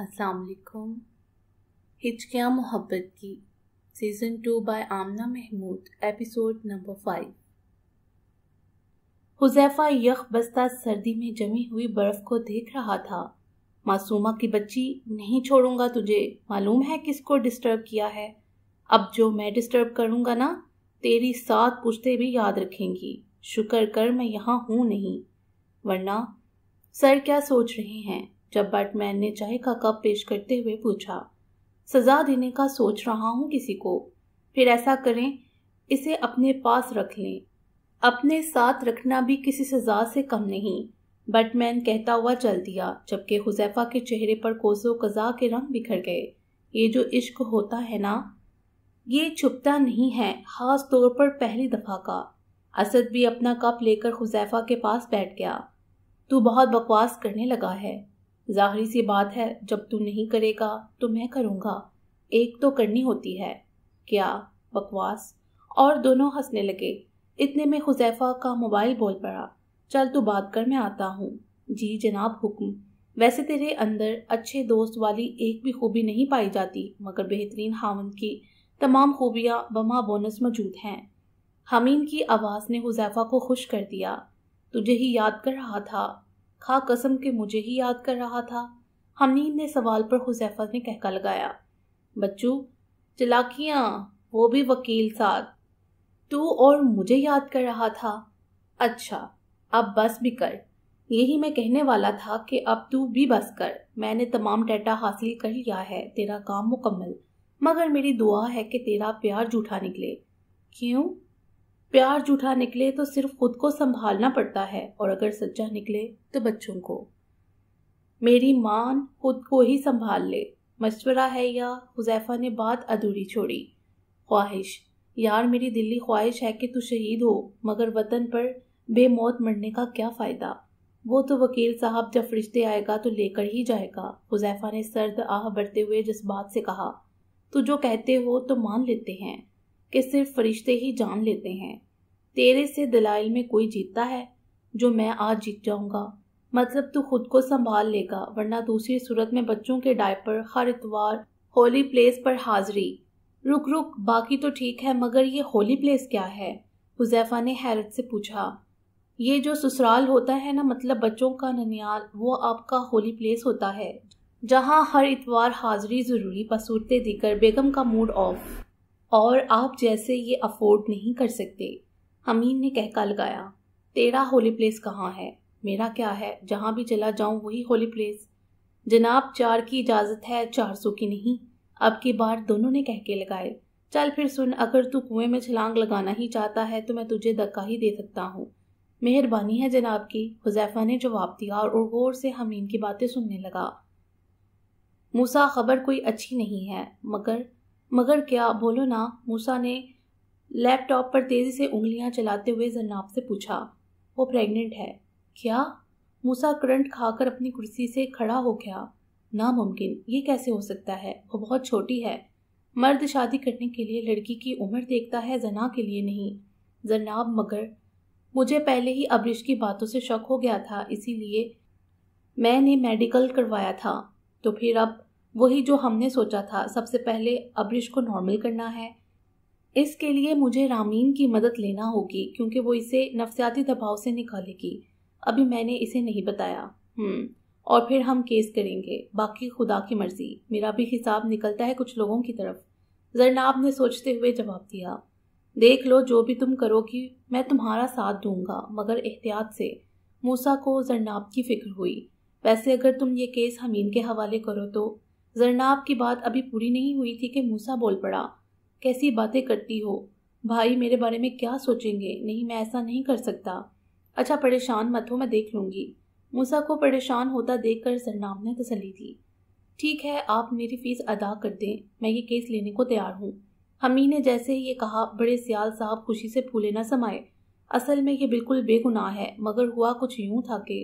असलकुम हिचकिया मोहब्बत की season two by Amna Mahmood episode number five Huzaifa यख बस्ता सर्दी में जमी हुई बर्फ़ को देख रहा था मासूमा की बच्ची नहीं छोड़ूंगा तुझे मालूम है किसको डिस्टर्ब किया है अब जो मैं डिस्टर्ब करूंगा ना तेरी साथ पुश्ते भी याद रखेंगी शुक्र कर मैं यहाँ हूँ नहीं वरना सर क्या सोच रहे हैं जब बैटमैन ने चाय का कप पेश करते हुए पूछा सजा देने का सोच रहा हूँ किसी को फिर ऐसा करें इसे अपने पास रख लें अपने साथ रखना भी किसी सजा से कम नहीं बैटमैन कहता हुआ चल दिया जबकि हुजैफा के चेहरे पर कोसो कजा के रंग बिखर गए ये जो इश्क होता है ना ये छुपता नहीं है खास तौर पर पहली दफ़ा का असद भी अपना कप लेकर हुजैफा के पास बैठ गया तू बहुत बकवास करने लगा है जाहरी सी बात है जब तू नहीं करेगा तो मैं करूँगा एक तो करनी होती है क्या बकवास और दोनों हंसने लगे इतने में खुजैफा का मोबाइल बोल पड़ा चल तू बात कर मैं आता हूँ जी जनाब हुक्म वैसे तेरे अंदर अच्छे दोस्त वाली एक भी खूबी नहीं पाई जाती मगर बेहतरीन हावंद की तमाम खूबियाँ बमा बोनस मौजूद हैं हमीन की आवाज़ ने हुजैफा को खुश कर दिया तुझे ही याद कर रहा था खा कसम के मुझे ही याद कर रहा था हमीद ने सवाल पर हुजैफा ने कहका लगाया बच्चू चलाकियाँ वो भी वकील साथ तू और मुझे याद कर रहा था अच्छा अब बस भी कर यही मैं कहने वाला था कि अब तू भी बस कर मैंने तमाम डेटा हासिल कर लिया है तेरा काम मुकम्मल मगर मेरी दुआ है कि तेरा प्यार झूठा निकले क्यों प्यार जूठा निकले तो सिर्फ खुद को संभालना पड़ता है और अगर सच्चा निकले तो बच्चों को मेरी मान खुद को ही संभाल ले मशवरा है या हुजैफा ने बात अधूरी छोड़ी ख्वाहिश यार मेरी दिल्ली ख्वाहिश है कि तू शहीद हो मगर वतन पर बेमौत मरने का क्या फ़ायदा वो तो वकील साहब जब फरिश्ते आएगा तो लेकर ही जाएगा हुजैफा ने सर्द आह बढ़ते हुए जज्बात से कहा तू जो कहते हो तो मान लेते हैं कि सिर्फ फरिश्ते ही जान लेते हैं तेरे से दलाइल में कोई जीतता है जो मैं आज जीत जाऊंगा मतलब तू खुद को संभाल लेगा वरना दूसरी सूरत में बच्चों के डायपर हर इतवार होली प्लेस पर हाजिरी रुक रुक बाकी तो ठीक है मगर ये होली प्लेस क्या है हुजैफा ने हैरत से पूछा ये जो ससुराल होता है ना मतलब बच्चों का ननियाल वो आपका होली प्लेस होता है जहाँ हर इतवार हाजिरी ज़रूरी बसूरते दीकर बेगम का मूड ऑफ और आप जैसे ये अफोर्ड नहीं कर सकते हमीन ने कहका लगाया तेरा होली प्लेस कहाँ है मेरा क्या है जहाँ भी चला जाऊँ वही होली प्लेस जनाब चार की इजाज़त है चार सौ की नहीं अब की बार दोनों ने कह के लगाए चल फिर सुन अगर तू कुएं में छलांग लगाना ही चाहता है तो मैं तुझे धक्का ही दे सकता हूँ मेहरबानी है जनाब की हुजैफा ने जवाब दिया और गौर से हमीन की बातें सुनने लगा मूसा खबर कोई अच्छी नहीं है मगर मगर क्या बोलो ना मूसा ने लैपटॉप पर तेज़ी से उंगलियां चलाते हुए जन्नाब से पूछा वो प्रेग्नेंट है क्या मूसा करंट खाकर अपनी कुर्सी से खड़ा हो गया नामुमकिन ये कैसे हो सकता है वो बहुत छोटी है मर्द शादी करने के लिए लड़की की उम्र देखता है जना के लिए नहीं जनाब मगर मुझे पहले ही अबरिश की बातों से शक हो गया था इसीलिए मैंने मेडिकल करवाया था तो फिर अब वही जो हमने सोचा था सबसे पहले अब्रिश को नॉर्मल करना है इसके लिए मुझे रामीन की मदद लेना होगी क्योंकि वो इसे नफसियाती दबाव से निकालेगी अभी मैंने इसे नहीं बताया हम्म, और फिर हम केस करेंगे बाकी खुदा की मर्जी मेरा भी हिसाब निकलता है कुछ लोगों की तरफ जरनाब ने सोचते हुए जवाब दिया देख लो जो भी तुम करोगी मैं तुम्हारा साथ दूंगा मगर एहतियात से मूसा को जरनाब की फिक्र हुई वैसे अगर तुम ये केस हमीन के हवाले करो तो जरनाब की बात अभी पूरी नहीं हुई थी कि मूसा बोल पड़ा कैसी बातें करती हो भाई मेरे बारे में क्या सोचेंगे नहीं मैं ऐसा नहीं कर सकता अच्छा परेशान मत हो मैं देख लूँगी मूसा को परेशान होता देख कर जरनाब ने तसली दी ठीक है आप मेरी फ़ीस अदा कर दें मैं ये केस लेने को तैयार हूँ हमी ने जैसे ही ये कहा बड़े सियाल साहब खुशी से फूले ना समाए असल में ये बिल्कुल बेगुनाह है मगर हुआ कुछ यूं था कि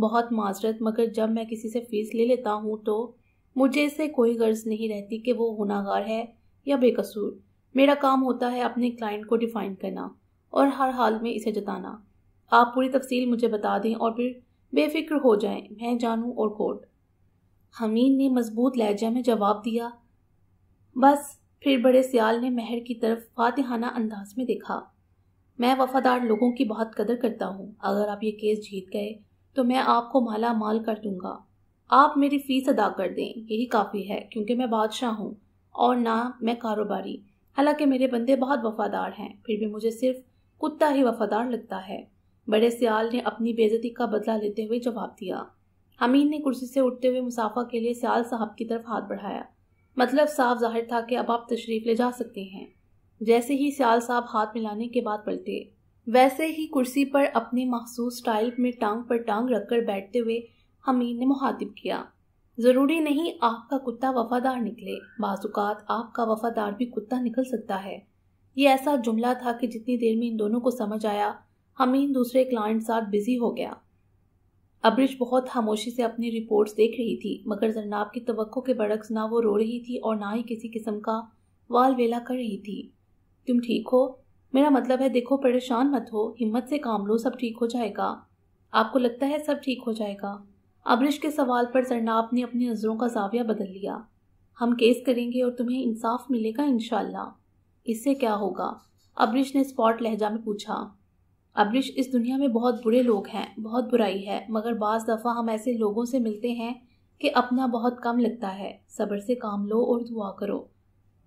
बहुत माजरत मगर जब मैं किसी से फ़ीस ले लेता हूँ तो मुझे इससे कोई गर्ज नहीं रहती कि वो गुनागार है या बेकसूर मेरा काम होता है अपने क्लाइंट को डिफाइन करना और हर हाल में इसे जताना आप पूरी तफसील मुझे बता दें और फिर बेफिक्र हो जाएं मैं जानूं और कोर्ट हमीद ने मजबूत लहजा में जवाब दिया बस फिर बड़े सियाल ने महर की तरफ फातिहाना अंदाज में देखा मैं वफादार लोगों की बहुत कदर करता हूँ अगर आप ये केस जीत गए तो मैं आपको माला माल कर दूंगा आप मेरी फ़ीस अदा कर दें यही काफ़ी है क्योंकि मैं बादशाह हूँ और ना मैं कारोबारी हालांकि मेरे बंदे बहुत वफादार हैं फिर भी मुझे सिर्फ कुत्ता ही वफादार लगता है बड़े सियाल ने अपनी बेजती का बदला लेते हुए जवाब दिया हमीद ने कुर्सी से उठते हुए मुसाफा के लिए सियाल साहब की तरफ हाथ बढ़ाया मतलब साफ जाहिर था कि अब आप तशरीफ ले जा सकते हैं जैसे ही सियाल साहब हाथ मिलाने के बाद पलटे वैसे ही कुर्सी पर अपने मखसूस स्टाइल में टांग पर टांग रखकर बैठते हुए अमीर ने मुहातिब किया ज़रूरी नहीं आपका कुत्ता वफादार निकले बाजुकात आपका वफादार भी कुत्ता निकल सकता है ये ऐसा जुमला था कि जितनी देर में इन दोनों को समझ आया हमीन दूसरे क्लाइंट साथ बिजी हो गया अब्रिश बहुत खामोशी से अपनी रिपोर्ट्स देख रही थी मगर जरनाब की तो के बरक्स ना वो रो रही थी और ना ही किसी किस्म का वाल वेला कर रही थी तुम ठीक हो मेरा मतलब है देखो परेशान मत हो हिम्मत से काम लो सब ठीक हो जाएगा आपको लगता है सब ठीक हो जाएगा अबरिश के सवाल पर सरनाप ने अपनी नज़रों का जाविया बदल लिया हम केस करेंगे और तुम्हें इंसाफ मिलेगा इनशाला इससे क्या होगा अबरिश ने स्पॉट लहजा में पूछा अबरिश इस दुनिया में बहुत बुरे लोग हैं बहुत बुराई है मगर बाज़ दफ़ा हम ऐसे लोगों से मिलते हैं कि अपना बहुत कम लगता है सब्र से काम लो और दुआ करो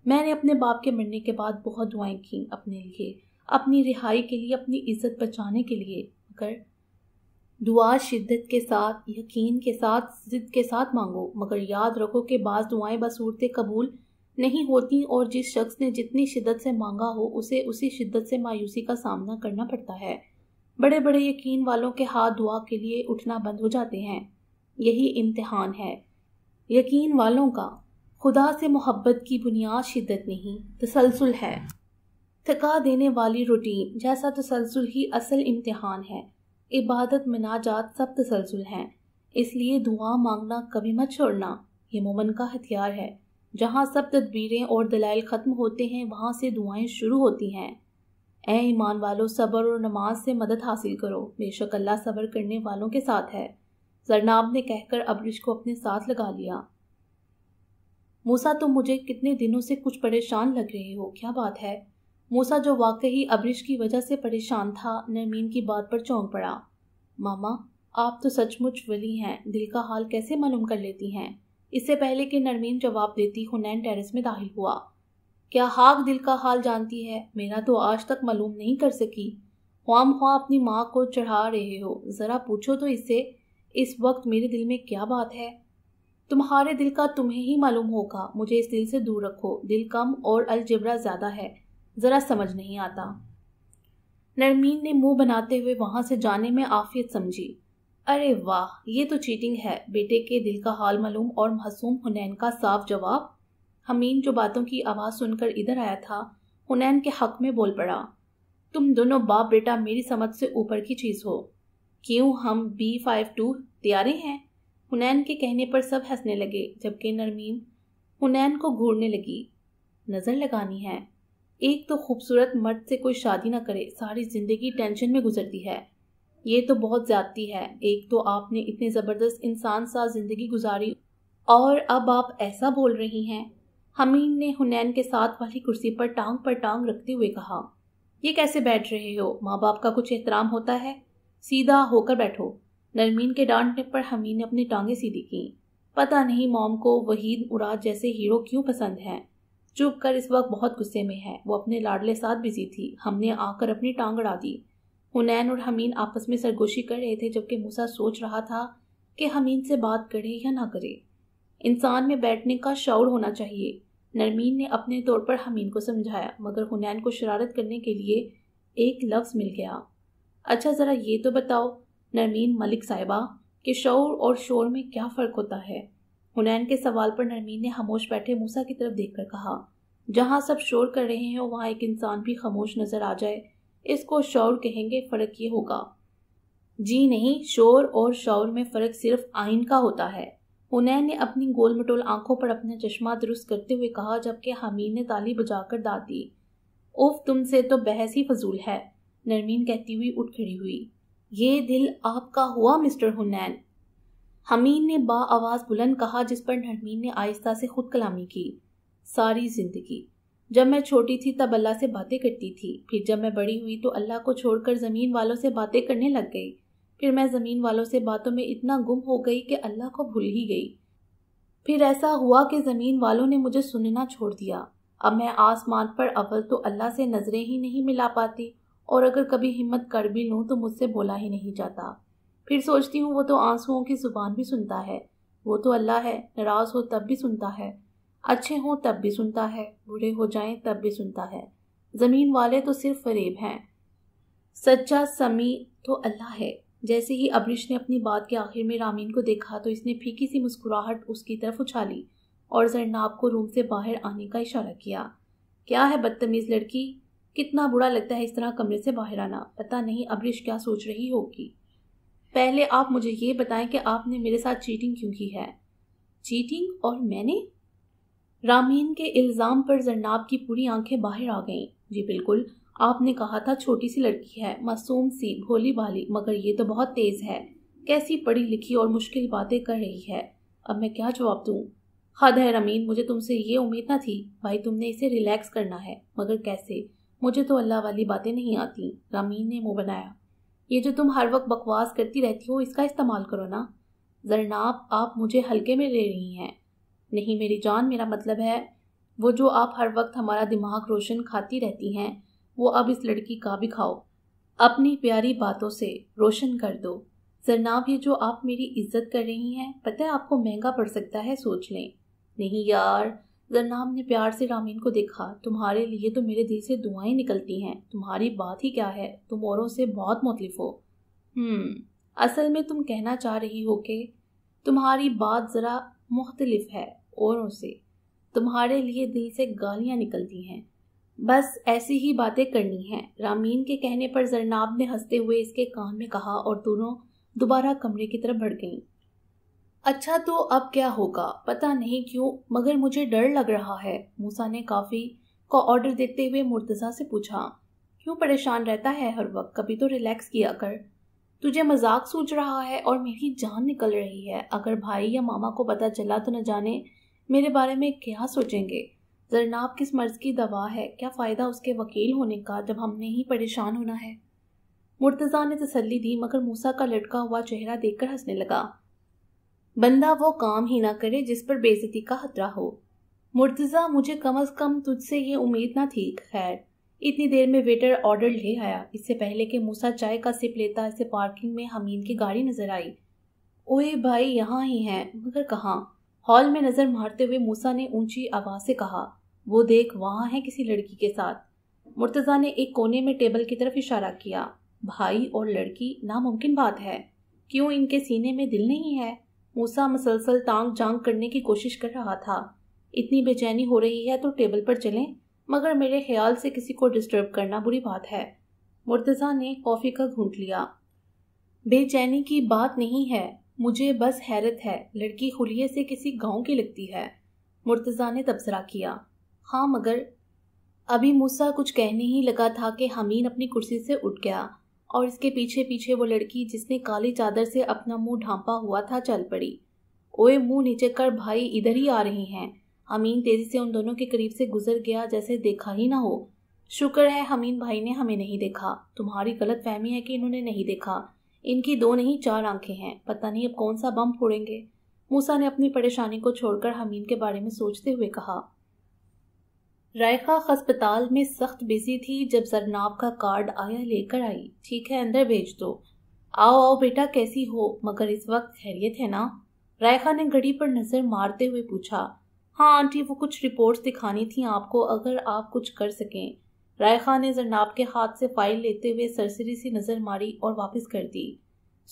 मैंने अपने बाप के मरने के बाद बहुत दुआएं की अपने लिए अपनी रिहाई के लिए अपनी इज्जत बचाने के लिए मगर दुआ शिद्दत के साथ यकीन के साथ जिद के साथ मांगो मगर याद रखो कि बाज़ दुआएं बसूरत कबूल नहीं होती और जिस शख्स ने जितनी शिद्दत से मांगा हो उसे उसी शिद्दत से मायूसी का सामना करना पड़ता है बड़े बड़े यकीन वालों के हाथ दुआ के लिए उठना बंद हो जाते हैं यही इम्तहान है यकीन वालों का खुदा से मोहब्बत की बुनियाद शिद्दत नहीं तसलसल है थका देने वाली रूटीन जैसा तसलसल ही असल इम्तहान है इबादत मिनाजात सब तसलसल हैं इसलिए दुआ मांगना कभी मत छोड़ना ये मोमन का हथियार है जहाँ सब तदबीरें और दलाइल ख़त्म होते हैं वहाँ से दुआएं शुरू होती हैं ए ईमान वालों सब्र और नमाज से मदद हासिल करो बेशक अल्लाह सब्र करने वालों के साथ है जरनाब ने कहकर अबरिश को अपने साथ लगा लिया मूसा तुम मुझे कितने दिनों से कुछ परेशान लग रहे हो क्या बात है मूसा जो वाकई अबरिश की वजह से परेशान था नरमीन की बात पर चौंक पड़ा मामा आप तो सचमुच वली हैं दिल का हाल कैसे मालूम कर लेती हैं इससे पहले कि नरमीन जवाब देती हुनैन टेरेस में दाखिल हुआ क्या हाक दिल का हाल जानती है मेरा तो आज तक मालूम नहीं कर सकी ख्वाम ख्वा अपनी माँ को चढ़ा रहे हो ज़रा पूछो तो इससे इस वक्त मेरे दिल में क्या बात है तुम्हारे दिल का तुम्हें ही मालूम होगा मुझे इस दिल से दूर रखो दिल कम और अलजबरा ज़्यादा है ज़रा समझ नहीं आता नरमीन ने मुंह बनाते हुए वहां से जाने में आफियत समझी अरे वाह ये तो चीटिंग है बेटे के दिल का हाल मालूम और मासूम हुनैन का साफ जवाब हमीन जो बातों की आवाज़ सुनकर इधर आया था हुनैन के हक में बोल पड़ा तुम दोनों बाप बेटा मेरी समझ से ऊपर की चीज़ हो क्यों हम बी फाइव टू तैयारे हैं हुनैन के कहने पर सब हंसने लगे जबकि नरमीन हुनैन को घूरने लगी नज़र लगानी है एक तो खूबसूरत मर्द से कोई शादी ना करे सारी ज़िंदगी टेंशन में गुजरती है ये तो बहुत ज़्यादती है एक तो आपने इतने ज़बरदस्त इंसान सा ज़िंदगी गुजारी और अब आप ऐसा बोल रही हैं हमीन ने हुनैन के साथ वाली कुर्सी पर टांग पर टांग रखते हुए कहा ये कैसे बैठ रहे हो माँ बाप का कुछ एहतराम होता है सीधा होकर बैठो नरमीन के डांटने पर हमीन ने अपनी टांगें सीधी की पता नहीं मॉम को वहीद उराद जैसे हीरो क्यों पसंद हैं चुप कर इस वक्त बहुत गुस्से में है वो अपने लाडले साथ बिजी थी हमने आकर अपनी टांग अड़ा दी हुनैन और हमीन आपस में सरगोशी कर रहे थे जबकि मूसा सोच रहा था कि हमीन से बात करे या ना करे इंसान में बैठने का शौर होना चाहिए नरमीन ने अपने तौर पर हमीन को समझाया मगर हुनैन को शरारत करने के लिए एक लफ्ज़ मिल गया अच्छा ज़रा ये तो बताओ नरमीन मलिक साहिबा कि शौर और शोर में क्या फ़र्क होता है हुनैन के सवाल पर नरमीन ने खामोश बैठे मूसा की तरफ देखकर कहा जहाँ सब शोर कर रहे हैं वहाँ एक इंसान भी खामोश नजर आ जाए इसको शौर कहेंगे फ़र्क ये होगा जी नहीं शोर और शौर में फ़र्क सिर्फ आइन का होता है हुनैन ने अपनी गोल मटोल आंखों पर अपना चश्मा दुरुस्त करते हुए कहा जबकि हामीद ने ताली बजाकर दाद दी उफ तुमसे तो बहस ही फजूल है नरमीन कहती हुई उठ खड़ी हुई ये दिल आपका हुआ मिस्टर हुनैन हमीद ने बा आवाज़ बुलंद कहा जिस पर नरमीन ने आहिस्ता से खुद कलामी की सारी ज़िंदगी जब मैं छोटी थी तब अल्लाह से बातें करती थी फिर जब मैं बड़ी हुई तो अल्लाह को छोड़कर ज़मीन वालों से बातें करने लग गई फिर मैं ज़मीन वालों से बातों में इतना गुम हो गई कि अल्लाह को भूल ही गई फिर ऐसा हुआ कि ज़मीन वालों ने मुझे सुनना छोड़ दिया अब मैं आसमान पर अव्वल तो अल्लाह से नज़रें ही नहीं मिला पाती और अगर कभी हिम्मत कर भी लूँ तो मुझसे बोला ही नहीं जाता फिर सोचती हूँ वो तो आंसुओं की ज़ुबान भी सुनता है वो तो अल्लाह है नाराज़ हो तब भी सुनता है अच्छे हों तब भी सुनता है बुरे हो जाएं तब भी सुनता है ज़मीन वाले तो सिर्फ फरेब हैं सच्चा समी तो अल्लाह है जैसे ही अबरिश ने अपनी बात के आखिर में रामीन को देखा तो इसने फीकी सी मुस्कुराहट उसकी तरफ उछाली और जरनाब को रूम से बाहर आने का इशारा किया क्या है बदतमीज़ लड़की कितना बुरा लगता है इस तरह कमरे से बाहर आना पता नहीं अबरिश क्या सोच रही होगी पहले आप मुझे ये बताएं कि आपने मेरे साथ चीटिंग क्यों की है चीटिंग और मैंने रामीन के इल्ज़ाम पर जन्नाब की पूरी आंखें बाहर आ गईं जी बिल्कुल आपने कहा था छोटी सी लड़की है मासूम सी भोली भाली मगर ये तो बहुत तेज़ है कैसी पढ़ी लिखी और मुश्किल बातें कर रही है अब मैं क्या जवाब दूँ हाँ हद है रमीन मुझे तुमसे ये उम्मीद ना थी भाई तुमने इसे रिलैक्स करना है मगर कैसे मुझे तो अल्लाह वाली बातें नहीं आती रामीन ने मुँह बनाया ये जो तुम हर वक्त बकवास करती रहती हो इसका इस्तेमाल करो ना जरनाब आप मुझे हल्के में ले रही हैं नहीं मेरी जान मेरा मतलब है वो जो आप हर वक्त हमारा दिमाग रोशन खाती रहती हैं वो अब इस लड़की का भी खाओ अपनी प्यारी बातों से रोशन कर दो जरनाब ये जो आप मेरी इज्जत कर रही हैं पता है आपको महंगा पड़ सकता है सोच लें नहीं यार जरनाम ने प्यार से रामीन को देखा तुम्हारे लिए तो मेरे दिल से दुआएं निकलती हैं तुम्हारी बात ही क्या है तुम औरों से बहुत मुतलिफ हो हम्म। असल में तुम कहना चाह रही हो कि तुम्हारी बात ज़रा मुख्तलिफ है औरों से तुम्हारे लिए दिल से गालियाँ निकलती हैं बस ऐसी ही बातें करनी हैं रामीन के कहने पर जरनाब ने हंसते हुए इसके कान में कहा और दोनों दोबारा कमरे की तरफ बढ़ गईं अच्छा तो अब क्या होगा पता नहीं क्यों मगर मुझे डर लग रहा है मूसा ने काफ़ी का ऑर्डर देते हुए मुर्तज़ा से पूछा क्यों परेशान रहता है हर वक्त कभी तो रिलैक्स किया कर तुझे मजाक सूझ रहा है और मेरी जान निकल रही है अगर भाई या मामा को पता चला तो न जाने मेरे बारे में क्या सोचेंगे जरनाब किस मर्ज की दवा है क्या फ़ायदा उसके वकील होने का जब हमने ही परेशान होना है मुर्तज़ा ने तसल्ली दी मगर मूसा का लटका हुआ चेहरा देखकर हंसने लगा बंदा वो काम ही ना करे जिस पर बेजती का खतरा हो मुर्तज़ा मुझे कम अज़ कम तुझसे ये उम्मीद ना थी खैर इतनी देर में वेटर ऑर्डर ले आया इससे पहले कि मूसा चाय का सिप लेता इसे पार्किंग में हमीद की गाड़ी नज़र आई ओए भाई यहाँ ही है मगर कहाँ हॉल में नज़र मारते हुए मूसा ने ऊंची आवाज़ से कहा वो देख वहाँ है किसी लड़की के साथ मुर्तज़ा ने एक कोने में टेबल की तरफ इशारा किया भाई और लड़की नामुमकिन बात है क्यों इनके सीने में दिल नहीं है मूसा मसलसल टांग जांग करने की कोशिश कर रहा था इतनी बेचैनी हो रही है तो टेबल पर चलें मगर मेरे ख्याल से किसी को डिस्टर्ब करना बुरी बात है मुर्तज़ा ने कॉफ़ी का घूंट लिया बेचैनी की बात नहीं है मुझे बस हैरत है लड़की खुलिए से किसी गांव की लगती है मुर्तज़ा ने तबसरा किया हाँ मगर अभी मूसा कुछ कहने ही लगा था कि हमीन अपनी कुर्सी से उठ गया और इसके पीछे पीछे वो लड़की जिसने काली चादर से अपना मुंह ढांपा हुआ था चल पड़ी ओए मुंह नीचे कर भाई इधर ही आ रही हैं अमीन तेजी से उन दोनों के करीब से गुजर गया जैसे देखा ही ना हो शुक्र है हमीन भाई ने हमें नहीं देखा तुम्हारी गलत फहमी है कि इन्होंने नहीं देखा इनकी दो नहीं चार आंखें हैं पता नहीं अब कौन सा बम फोड़ेंगे मूसा ने अपनी परेशानी को छोड़कर हमीन के बारे में सोचते हुए कहा रायखा अस्पताल में सख्त बिजी थी जब जरनाब का कार्ड आया लेकर आई ठीक है अंदर भेज दो आओ आओ बेटा कैसी हो मगर इस वक्त खैरियत है ना रायखा ने घड़ी पर नज़र मारते हुए पूछा हाँ आंटी वो कुछ रिपोर्ट्स दिखानी थी आपको अगर आप कुछ कर सकें रायखा ने जरनाब के हाथ से फाइल लेते हुए सरसरी सी नज़र मारी और वापस कर दी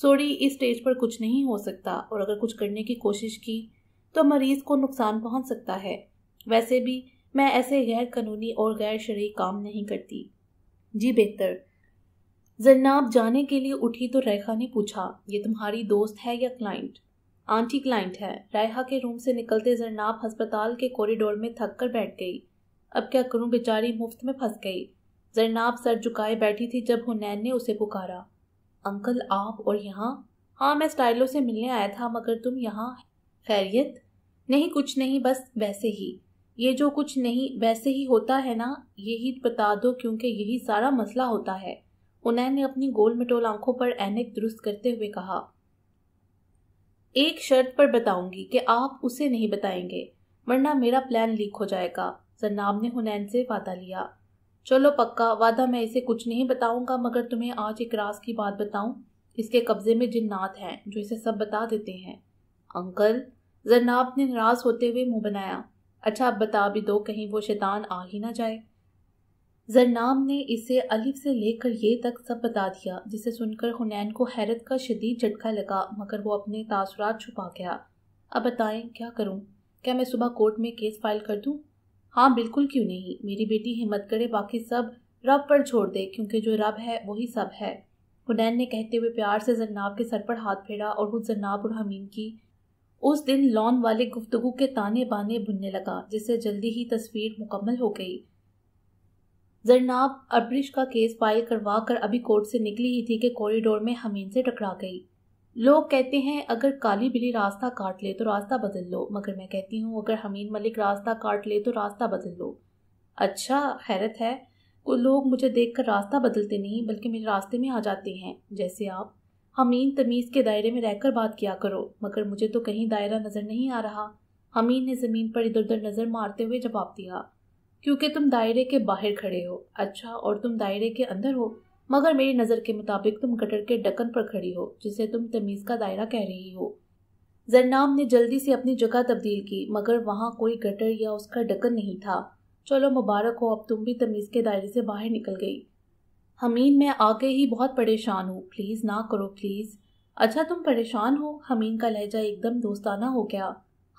सोरी इस स्टेज पर कुछ नहीं हो सकता और अगर कुछ करने की कोशिश की तो मरीज़ को नुकसान पहुंच सकता है वैसे भी मैं ऐसे गैर कानूनी और गैर शरी काम नहीं करती जी बेहतर जन्नाब जाने के लिए उठी तो रेखा ने पूछा ये तुम्हारी दोस्त है या क्लाइंट आंटी क्लाइंट है रायहा के रूम से निकलते जरनाब हस्पताल के कॉरिडोर में थक कर बैठ गई अब क्या करूं बेचारी मुफ्त में फंस गई जरनाब सर झुकाए बैठी थी जब हुनैन ने उसे पुकारा अंकल आप और यहाँ हाँ मैं स्टाइलों से मिलने आया था मगर तुम यहाँ खैरियत नहीं कुछ नहीं बस वैसे ही ये जो कुछ नहीं वैसे ही होता है ना यही बता दो क्योंकि यही सारा मसला होता है उनैन ने अपनी गोल मटोल आंखों पर एनक दुरुस्त करते हुए कहा एक शर्त पर बताऊंगी कि आप उसे नहीं बताएंगे वरना मेरा प्लान लीक हो जाएगा जन्नाब ने हुनैन से वादा लिया चलो पक्का वादा मैं इसे कुछ नहीं बताऊंगा मगर तुम्हें आज एक रास की बात बताऊं इसके कब्जे में जिन्नात हैं जो इसे सब बता देते हैं अंकल जरनाब ने नाराज होते हुए मुंह बनाया अच्छा अब बता भी दो कहीं वो शैतान आ ही ना जाए जरनाम ने इसे अलिफ से लेकर ये तक सब बता दिया जिसे सुनकर हुनैन को हैरत का शदीद झटका लगा मगर वो अपने तासरात छुपा गया अब बताएं क्या करूं क्या मैं सुबह कोर्ट में केस फाइल कर दूं हाँ बिल्कुल क्यों नहीं मेरी बेटी हिम्मत करे बाकी सब रब पर छोड़ दे क्योंकि जो रब है वही सब है हुनैन ने कहते हुए प्यार से जरनाब के सर पर हाथ फेरा और वो जरनाब और हमीन की उस दिन लॉन वाले गुफ्तगु के ताने बाने बुनने लगा जिससे जल्दी ही तस्वीर मुकम्मल हो गई जरनाब अब्रिश का केस फाइल करवा कर अभी कोर्ट से निकली ही थी कि कॉरिडोर में हमीन से टकरा गई लोग कहते हैं अगर काली बिली रास्ता काट ले तो रास्ता बदल लो मगर मैं कहती हूँ अगर हमीन मलिक रास्ता काट ले तो रास्ता बदल लो अच्छा हैरत है कोई लोग मुझे देखकर रास्ता बदलते नहीं बल्कि मेरे रास्ते में आ जाते हैं जैसे आप हमीन तमीज़ के दायरे में रहकर बात किया करो मगर मुझे तो कहीं दायरा नज़र नहीं आ रहा हमीन ने ज़मीन पर इधर उधर नज़र मारते हुए जवाब दिया क्योंकि तुम दायरे के बाहर खड़े हो अच्छा और तुम दायरे के अंदर हो मगर मेरी नज़र के मुताबिक तुम गटर के डकन पर खड़ी हो जिसे तुम तमीज़ का दायरा कह रही हो जरनाम ने जल्दी से अपनी जगह तब्दील की मगर वहाँ कोई गटर या उसका डकन नहीं था चलो मुबारक हो अब तुम भी तमीज़ के दायरे से बाहर निकल गई हमीन मैं आगे ही बहुत परेशान हूँ प्लीज़ ना करो प्लीज़ अच्छा तुम परेशान हो हमीन का लहजा एकदम दोस्ताना हो गया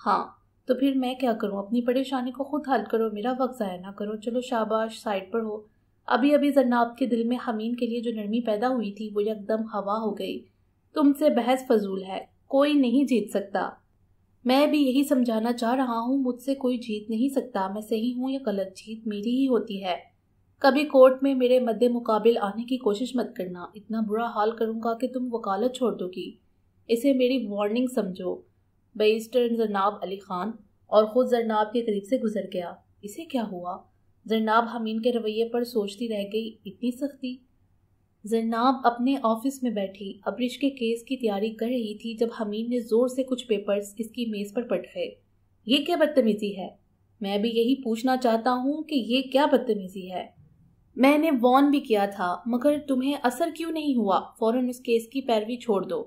हाँ तो फिर मैं क्या करूँ अपनी परेशानी को खुद हल करो मेरा वक्त ज़ाया ना करो चलो शाबाश साइड पर हो अभी अभी जन्नाब के दिल में हमीन के लिए जो नरमी पैदा हुई थी वो एकदम हवा हो गई तुमसे बहस फजूल है कोई नहीं जीत सकता मैं भी यही समझाना चाह रहा हूँ मुझसे कोई जीत नहीं सकता मैं सही हूँ या गलत जीत मेरी ही होती है कभी कोर्ट में मेरे मध्य मुकाबिल आने की कोशिश मत करना इतना बुरा हाल करूँगा कि तुम वकालत छोड़ दोगी इसे मेरी वार्निंग समझो बैरिस्टर जरनाब अली खान और ख़ुद जरनाब के करीब से गुजर गया इसे क्या हुआ जरनाब हमीन के रवैये पर सोचती रह गई इतनी सख्ती जरनाब अपने ऑफिस में बैठी अब्रिश के केस की तैयारी कर रही थी जब हमीन ने ज़ोर से कुछ पेपर्स इसकी मेज़ पर पट गए ये क्या बदतमीज़ी है मैं भी यही पूछना चाहता हूँ कि ये क्या बदतमीज़ी है मैंने वॉन भी किया था मगर तुम्हें असर क्यों नहीं हुआ फौरन उस केस की पैरवी छोड़ दो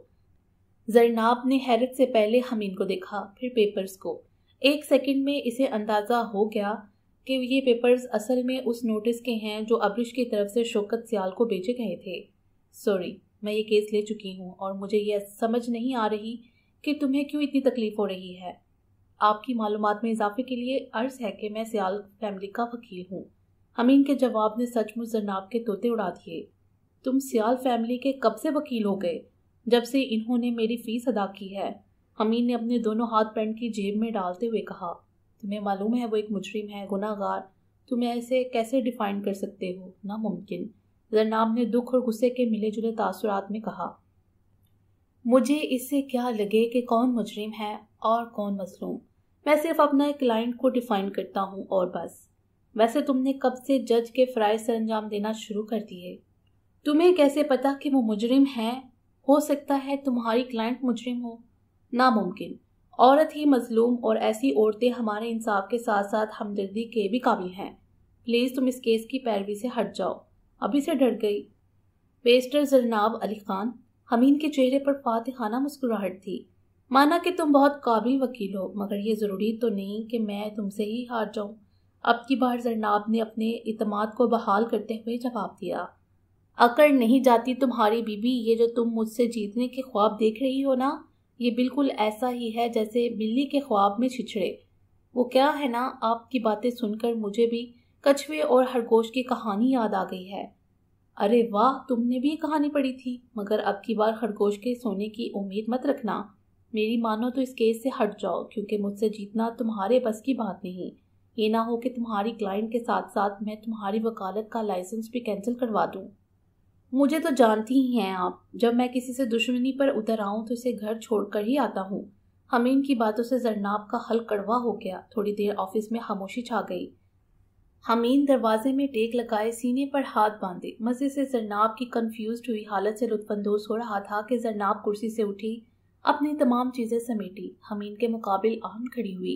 जरनाब ने हैरत से पहले हमीन को देखा फिर पेपर्स को एक सेकंड में इसे अंदाज़ा हो गया कि ये पेपर्स असल में उस नोटिस के हैं जो अब्रिश की तरफ से शोकत सियाल को बेचे गए थे सॉरी मैं ये केस ले चुकी हूँ और मुझे यह समझ नहीं आ रही कि तुम्हें क्यों इतनी तकलीफ़ हो रही है आपकी मालूम में इजाफे के लिए अर्ज़ है कि मैं सियाल फैमिली का वकील हूँ हमीन के जवाब ने सचमुच जनाब के तोते उड़ा दिए तुम सियाल फैमिली के कब से वकील हो गए जब से इन्होंने मेरी फीस अदा की है हमीन ने अपने दोनों हाथ पेंट की जेब में डालते हुए कहा तुम्हें मालूम है वो एक मुजरिम है गुनागार तुम ऐसे कैसे डिफाइन कर सकते हो नामुमकिन जरनाब ने दुख और गुस्से के मिले जुले तासुरात में कहा मुझे इससे क्या लगे कि कौन मुजरिम है और कौन मजलूम मैं सिर्फ अपना क्लाइंट को डिफाइन करता हूँ और बस वैसे तुमने कब से जज के फ्राई अंजाम देना शुरू कर दिए तुम्हें कैसे पता कि वो मुजरिम है हो सकता है तुम्हारी क्लाइंट मुजरिम हो नामुमकिन औरत ही मजलूम और ऐसी औरतें हमारे इंसाफ के साथ साथ हमदर्दी के भी काबिल हैं प्लीज़ तुम इस केस की पैरवी से हट जाओ अभी से डर गई पेस्टर जरनाब अली खान हमीन के चेहरे पर फातहाना मुस्कुराहट थी माना कि तुम बहुत काबिल वकील हो मगर ये ज़रूरी तो नहीं कि मैं तुमसे ही हार जाऊँ अब की बार जरनाब ने अपने इतमाद को बहाल करते हुए जवाब दिया अकड़ नहीं जाती तुम्हारी बीबी ये जो तुम मुझसे जीतने के ख्वाब देख रही हो ना ये बिल्कुल ऐसा ही है जैसे बिल्ली के ख्वाब में छिछड़े वो क्या है ना आपकी बातें सुनकर मुझे भी कछुए और खरगोश की कहानी याद आ गई है अरे वाह तुमने भी कहानी पढ़ी थी मगर अब की बार खरगोश के सोने की उम्मीद मत रखना मेरी मानो तो इस केस से हट जाओ क्योंकि मुझसे जीतना तुम्हारे बस की बात नहीं ये ना हो कि तुम्हारी क्लाइंट के साथ साथ मैं तुम्हारी वकालत का लाइसेंस भी कैंसिल करवा दूँ मुझे तो जानती ही हैं आप जब मैं किसी से दुश्मनी पर उतर आऊँ तो इसे घर छोड़ कर ही आता हूँ हमीन की बातों से जरनाब का हल कड़वा हो गया थोड़ी देर ऑफिस में खामोशी छा गई हमीन दरवाजे में टेक लगाए सीने पर हाथ बांधे मज़े से जरनाब की कंफ्यूज हुई हालत से लुत्फानंदोज हो रहा था कि जरनाब कुर्सी से उठी अपनी तमाम चीज़ें समेटी हमीन के मुकाबिल आन खड़ी हुई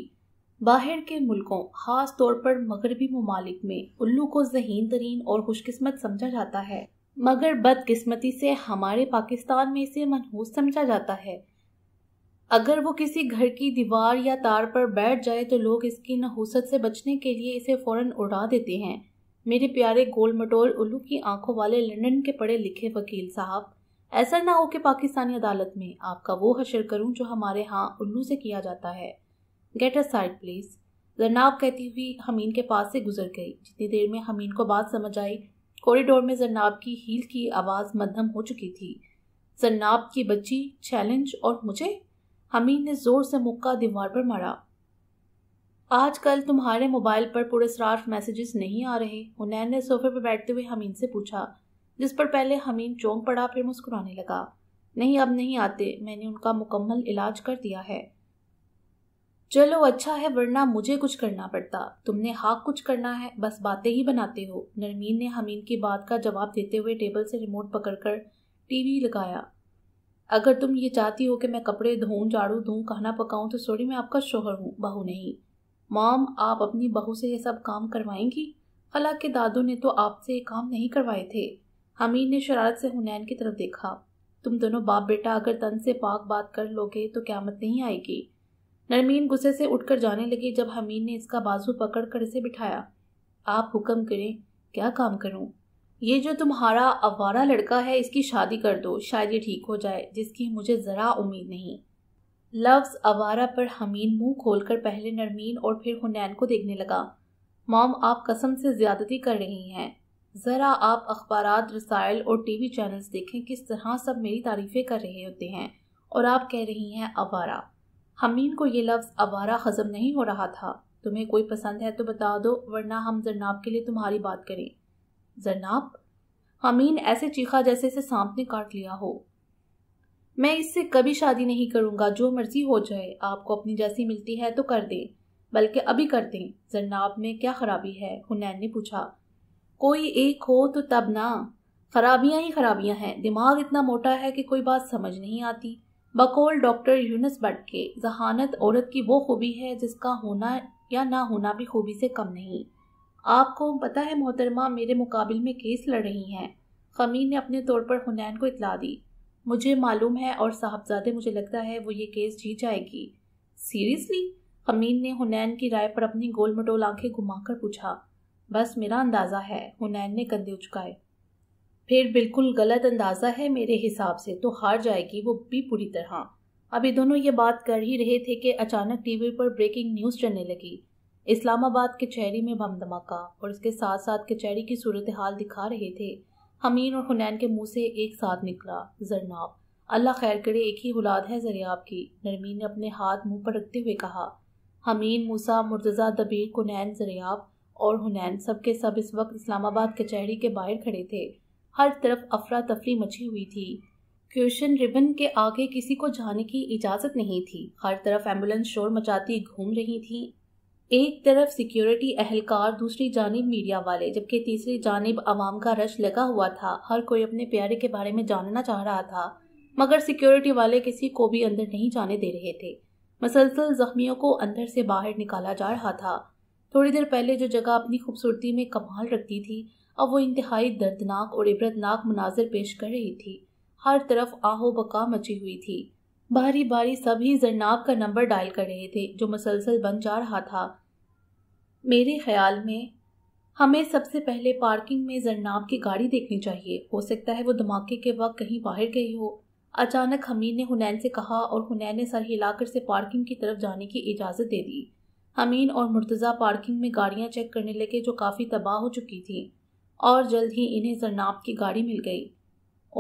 बाहर के मुल्कों खास तौर पर मगरबी ममालिक में उल्लू को जहीन तरीन और खुशकिस्मत समझा जाता है मगर बदकिस्मती से हमारे पाकिस्तान में इसे मनहूस समझा जाता है अगर वो किसी घर की दीवार या तार पर बैठ जाए तो लोग इसकी नहूसत से बचने के लिए इसे फ़ौरन उड़ा देते हैं मेरे प्यारे गोल मटोल उल्लू की आंखों वाले लंदन के पढ़े लिखे वकील साहब ऐसा ना हो कि पाकिस्तानी अदालत में आपका वो हशर करूं जो हमारे यहाँ उल्लू से किया जाता है get aside please Zarnab कहती हुई हमीन के पास से गुजर गई जितनी देर में हमीन को बात समझ आई कॉरिडोर में जरनाब की हील की आवाज़ मध्यम हो चुकी थी जरनाब की बच्ची चैलेंज और मुझे हमीन ने ज़ोर से मुक्का दीवार पर मारा आजकल तुम्हारे मोबाइल पर पुरस्रार्फ मैसेजेस नहीं आ रहे हुनैन ने सोफे पर बैठते हुए हमीन से पूछा जिस पर पहले हमीन चौंक पड़ा फिर मुस्कुराने लगा नहीं अब नहीं आते मैंने उनका मुकम्मल इलाज कर दिया है चलो अच्छा है वरना मुझे कुछ करना पड़ता तुमने हाँ कुछ करना है बस बातें ही बनाते हो नरमीन ने हमीन की बात का जवाब देते हुए टेबल से रिमोट पकड़कर टीवी लगाया अगर तुम ये चाहती हो कि मैं कपड़े धोऊं झाड़ू धोऊं खाना पकाऊं तो सॉरी मैं आपका शोहर हूँ बहू नहीं मॉम आप अपनी बहू से ये सब काम करवाएंगी हालांकि दादू ने तो आपसे ये काम नहीं करवाए थे हमीद ने शरारत से हुनैन की तरफ देखा तुम दोनों बाप बेटा अगर तन से पाक बात कर लोगे तो क्यामत नहीं आएगी नरमीन गुस्से से उठकर जाने लगी जब हमीद ने इसका बाजू पकड़ कर इसे बिठाया आप हुक्म करें क्या काम करूं ये जो तुम्हारा अवारा लड़का है इसकी शादी कर दो शायद ये ठीक हो जाए जिसकी मुझे ज़रा उम्मीद नहीं लफ्ज़ अवारा पर हमीन मुंह खोलकर पहले नरमीन और फिर हुनैन को देखने लगा मॉम आप कसम से ज़्यादती कर रही हैं ज़रा आप अखबार रसायल और टीवी चैनल्स देखें किस तरह सब मेरी तारीफ़ें कर रहे होते हैं और आप कह रही हैं अवारा हमीन को ये लफ्ज़ आवारा हजम नहीं हो रहा था तुम्हें कोई पसंद है तो बता दो वरना हम जरनाब के लिए तुम्हारी बात करें जरनाब हमीन ऐसे चीखा जैसे से सांप ने काट लिया हो मैं इससे कभी शादी नहीं करूंगा जो मर्जी हो जाए आपको अपनी जैसी मिलती है तो कर दे बल्कि अभी कर दें जरनाब में क्या खराबी है हुनैन ने पूछा कोई एक हो तो तब ना खराबियां ही खराबियां हैं दिमाग इतना मोटा है कि कोई बात समझ नहीं आती बकोल डॉक्टर यूनस बट के जहानत औरत की वो खूबी है जिसका होना या ना होना भी खूबी से कम नहीं आपको पता है मोहतरमा मेरे मुकाबले में केस लड़ रही हैं खमीर ने अपने तौर पर हुनैन को इतला दी मुझे मालूम है और साहबजादे मुझे लगता है वो ये केस जीत जाएगी सीरियसली खमीर ने हुनैन की राय पर अपनी गोल मटोल आंखें घुमाकर पूछा बस मेरा अंदाज़ा है हुनैन ने कंधे उचकाए फिर बिल्कुल गलत अंदाज़ा है मेरे हिसाब से तो हार जाएगी वो भी पूरी तरह अभी दोनों ये बात कर ही रहे थे कि अचानक टीवी पर ब्रेकिंग न्यूज़ चलने लगी इस्लामाबाद के चेहरी में बम धमाका और इसके साथ साथ कचहरी की सूरत हाल दिखा रहे थे हमीन और हुनैन के मुंह से एक साथ निकला जरनाब अल्लाह खैर करे एक ही औलाद है जरियाब की नरमीन ने अपने हाथ मुंह पर रखते हुए कहा हमीन मूसा मुर्तज़ा दबीर कुनैन जरियाब और हुनैन सब के सब इस वक्त इस्लामाबाद कचहरी के बाहर खड़े थे हर तरफ अफरा तफरी मची हुई थी क्यूशन रिबन के आगे किसी को जाने की इजाज़त नहीं थी हर तरफ एम्बुलेंस शोर मचाती घूम रही थी एक तरफ सिक्योरिटी अहलकार दूसरी जानब मीडिया वाले जबकि तीसरी जानब आवाम का रश लगा हुआ था हर कोई अपने प्यारे के बारे में जानना चाह रहा था मगर सिक्योरिटी वाले किसी को भी अंदर नहीं जाने दे रहे थे मसलसल जख्मियों को अंदर से बाहर निकाला जा रहा था थोड़ी देर पहले जो जगह अपनी खूबसूरती में कमाल रखती थी अब वो इंतहाई दर्दनाक और इबरतनाक मनाजिर पेश कर रही थी हर तरफ आहो बका मची हुई थी बारी बारी सभी जरनाब का नंबर डायल कर रहे थे जो मुसलसल बन जा रहा था मेरे ख्याल में हमें सबसे पहले पार्किंग में जरनाब की गाड़ी देखनी चाहिए हो सकता है वो धमाके के वक्त कहीं बाहर गई हो अचानक हमीद ने हुनैन से कहा और हुनैन ने सर हिलाकर से पार्किंग की तरफ जाने की इजाज़त दे दी हमीन और मुर्तज़ा पार्किंग में गाड़ियाँ चेक करने लगे जो काफ़ी तबाह हो चुकी थीं और जल्द ही इन्हें जरनाब की गाड़ी मिल गई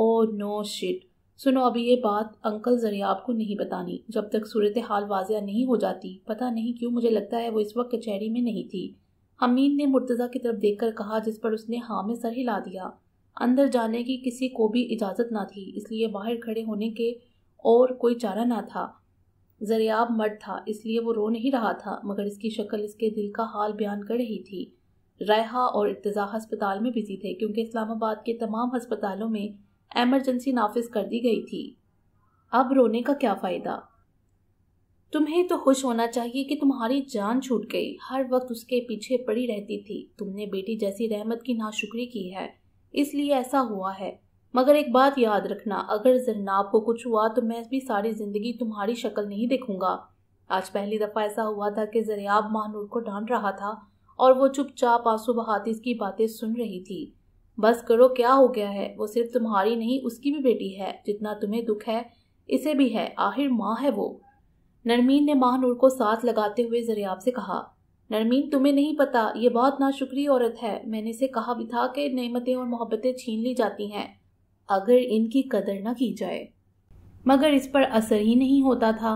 ओ नो शिट सुनो अभी ये बात अंकल जरियाब को नहीं बतानी जब तक सूरत हाल वाजिया नहीं हो जाती पता नहीं क्यों मुझे लगता है वो इस वक्त कचहरी में नहीं थी हमीद ने मुर्तज़ा की तरफ देखकर कहा जिस पर उसने हाँ में सर हिला दिया अंदर जाने की किसी को भी इजाज़त ना थी इसलिए बाहर खड़े होने के और कोई चारा ना था जरियाब मर्द था इसलिए वो रो नहीं रहा था मगर इसकी शक्ल इसके दिल का हाल बयान कर रही थी रहा और इतजा हस्पताल में बिजी थे क्योंकि इस्लामाबाद के तमाम हस्पतालों में एमरजेंसी नाफिज कर दी गई थी अब रोने का क्या फ़ायदा तुम्हें तो खुश होना चाहिए कि तुम्हारी जान छूट गई हर वक्त उसके पीछे पड़ी रहती थी तुमने बेटी जैसी रहमत की नाशुक्री की है इसलिए ऐसा हुआ है मगर एक बात याद रखना अगर जरनाब को कुछ हुआ तो मैं भी सारी ज़िंदगी तुम्हारी शक्ल नहीं देखूंगा आज पहली दफ़ा ऐसा हुआ था कि जरियाब महानूर को डांट रहा था और वो चुपचाप आंसू बहाती इसकी बातें सुन रही थी बस करो क्या हो गया है वो सिर्फ तुम्हारी नहीं उसकी भी बेटी है जितना तुम्हें दुख है इसे भी है आखिर माँ है वो नरमीन ने महानूर को साथ लगाते हुए जरियाब से कहा नरमीन तुम्हें नहीं पता ये बहुत नाशुक्री औरत है मैंने इसे कहा भी था कि नियमतें और मोहब्बतें छीन ली जाती हैं अगर इनकी कदर ना की जाए मगर इस पर असर ही नहीं होता था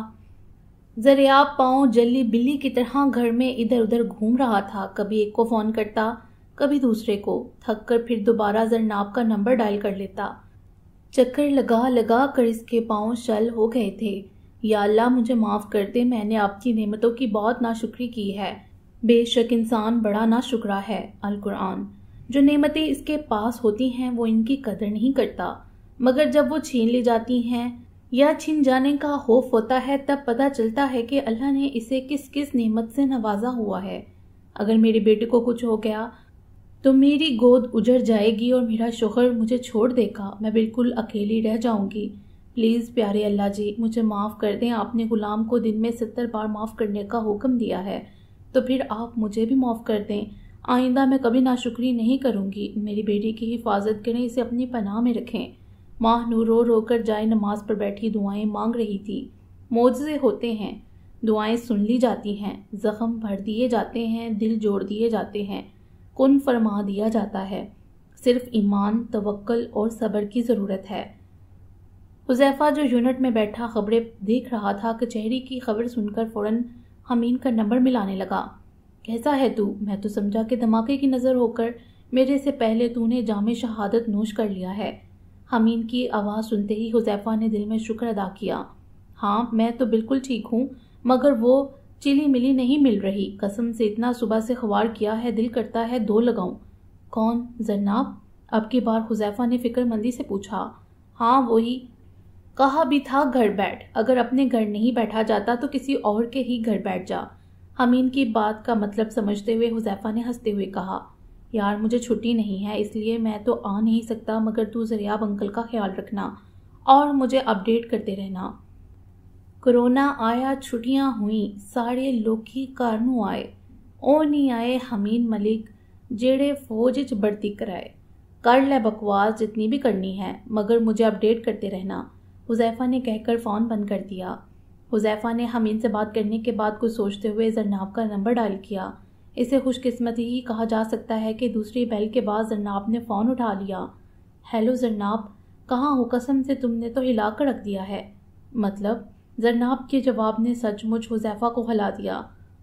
जरिया पाँव जल्ली बिल्ली की तरह घर में इधर उधर घूम रहा था कभी एक को फ़ोन करता कभी दूसरे को थक कर फिर दोबारा जरनाब का नंबर डायल कर लेता चक्कर लगा लगा कर इसके पाँव शल हो गए थे या अल्लाह मुझे माफ़ कर दे मैंने आपकी नेमतों की बहुत नाशुक्री की है बेशक इंसान बड़ा ना शुक्रा है अल कुरान जो नेमतें इसके पास होती हैं वो इनकी कदर नहीं करता मगर जब वो छीन ली जाती हैं या छिन जाने का खौफ होता है तब पता चलता है कि अल्लाह ने इसे किस किस नेमत से नवाजा हुआ है अगर मेरे बेटे को कुछ हो गया तो मेरी गोद उजड़ जाएगी और मेरा शोहर मुझे छोड़ देगा मैं बिल्कुल अकेली रह जाऊंगी प्लीज़ प्यारे अल्लाह जी मुझे माफ़ कर दें आपने ग़ुलाम को दिन में सत्तर बार माफ़ करने का हुक्म दिया है तो फिर आप मुझे भी माफ़ कर दें आइंदा मैं कभी नाशुक्री नहीं करूँगी मेरी बेटी की हिफाजत करें इसे अपनी पनाह में रखें माह नू रो रो कर जाए नमाज पर बैठी दुआएं मांग रही थी मोजे होते हैं दुआएं सुन ली जाती हैं ज़ख्म भर दिए जाते हैं दिल जोड़ दिए जाते हैं कुन फरमा दिया जाता है सिर्फ ईमान तवक्ल और सब्र की ज़रूरत है हुजैफा जो यूनिट में बैठा खबरें देख रहा था कचहरी की खबर सुनकर फ़ौरन हमीन का नंबर मिलाने लगा कैसा है तू मैं तो समझा कि धमाके की नज़र होकर मेरे से पहले तूने जाम शहादत नोश कर लिया है हमीन की आवाज़ सुनते ही हुजैफा ने दिल में शुक्र अदा किया हाँ मैं तो बिल्कुल ठीक हूँ मगर वो चिली मिली नहीं मिल रही कसम से इतना सुबह से खबार किया है दिल करता है दो लगाऊं कौन जन्नाब अब की बार हुजैफा ने फिक्रमंदी से पूछा हाँ वही कहा भी था घर बैठ अगर अपने घर नहीं बैठा जाता तो किसी और के ही घर बैठ जा हमीन की बात का मतलब समझते हुए हुजैफा ने हंसते हुए कहा यार मुझे छुट्टी नहीं है इसलिए मैं तो आ नहीं सकता मगर तू जरियाब अंकल का ख्याल रखना और मुझे अपडेट करते रहना कोरोना आया छुट्टियां हुई सारे लोकी कारणों आए ओ नहीं आए हमीन मलिक जेड़े फौज च बढ़ती कराए कर ले बकवास जितनी भी करनी है मगर मुझे अपडेट करते रहना हुजैफा ने कहकर फ़ोन बंद कर दिया हुजैफा ने हमीन से बात करने के बाद कुछ सोचते हुए जरनाब का नंबर डायल किया इसे खुशकिस्मती ही कहा जा सकता है कि दूसरी बैल के बाद जन्नाब ने फ़ोन उठा लिया हेलो जन्नाब कहाँ हो कसम से तुमने तो हिला कर रख दिया है मतलब जरनाब के जवाब ने सचमुच हुजैफा को हिला दिया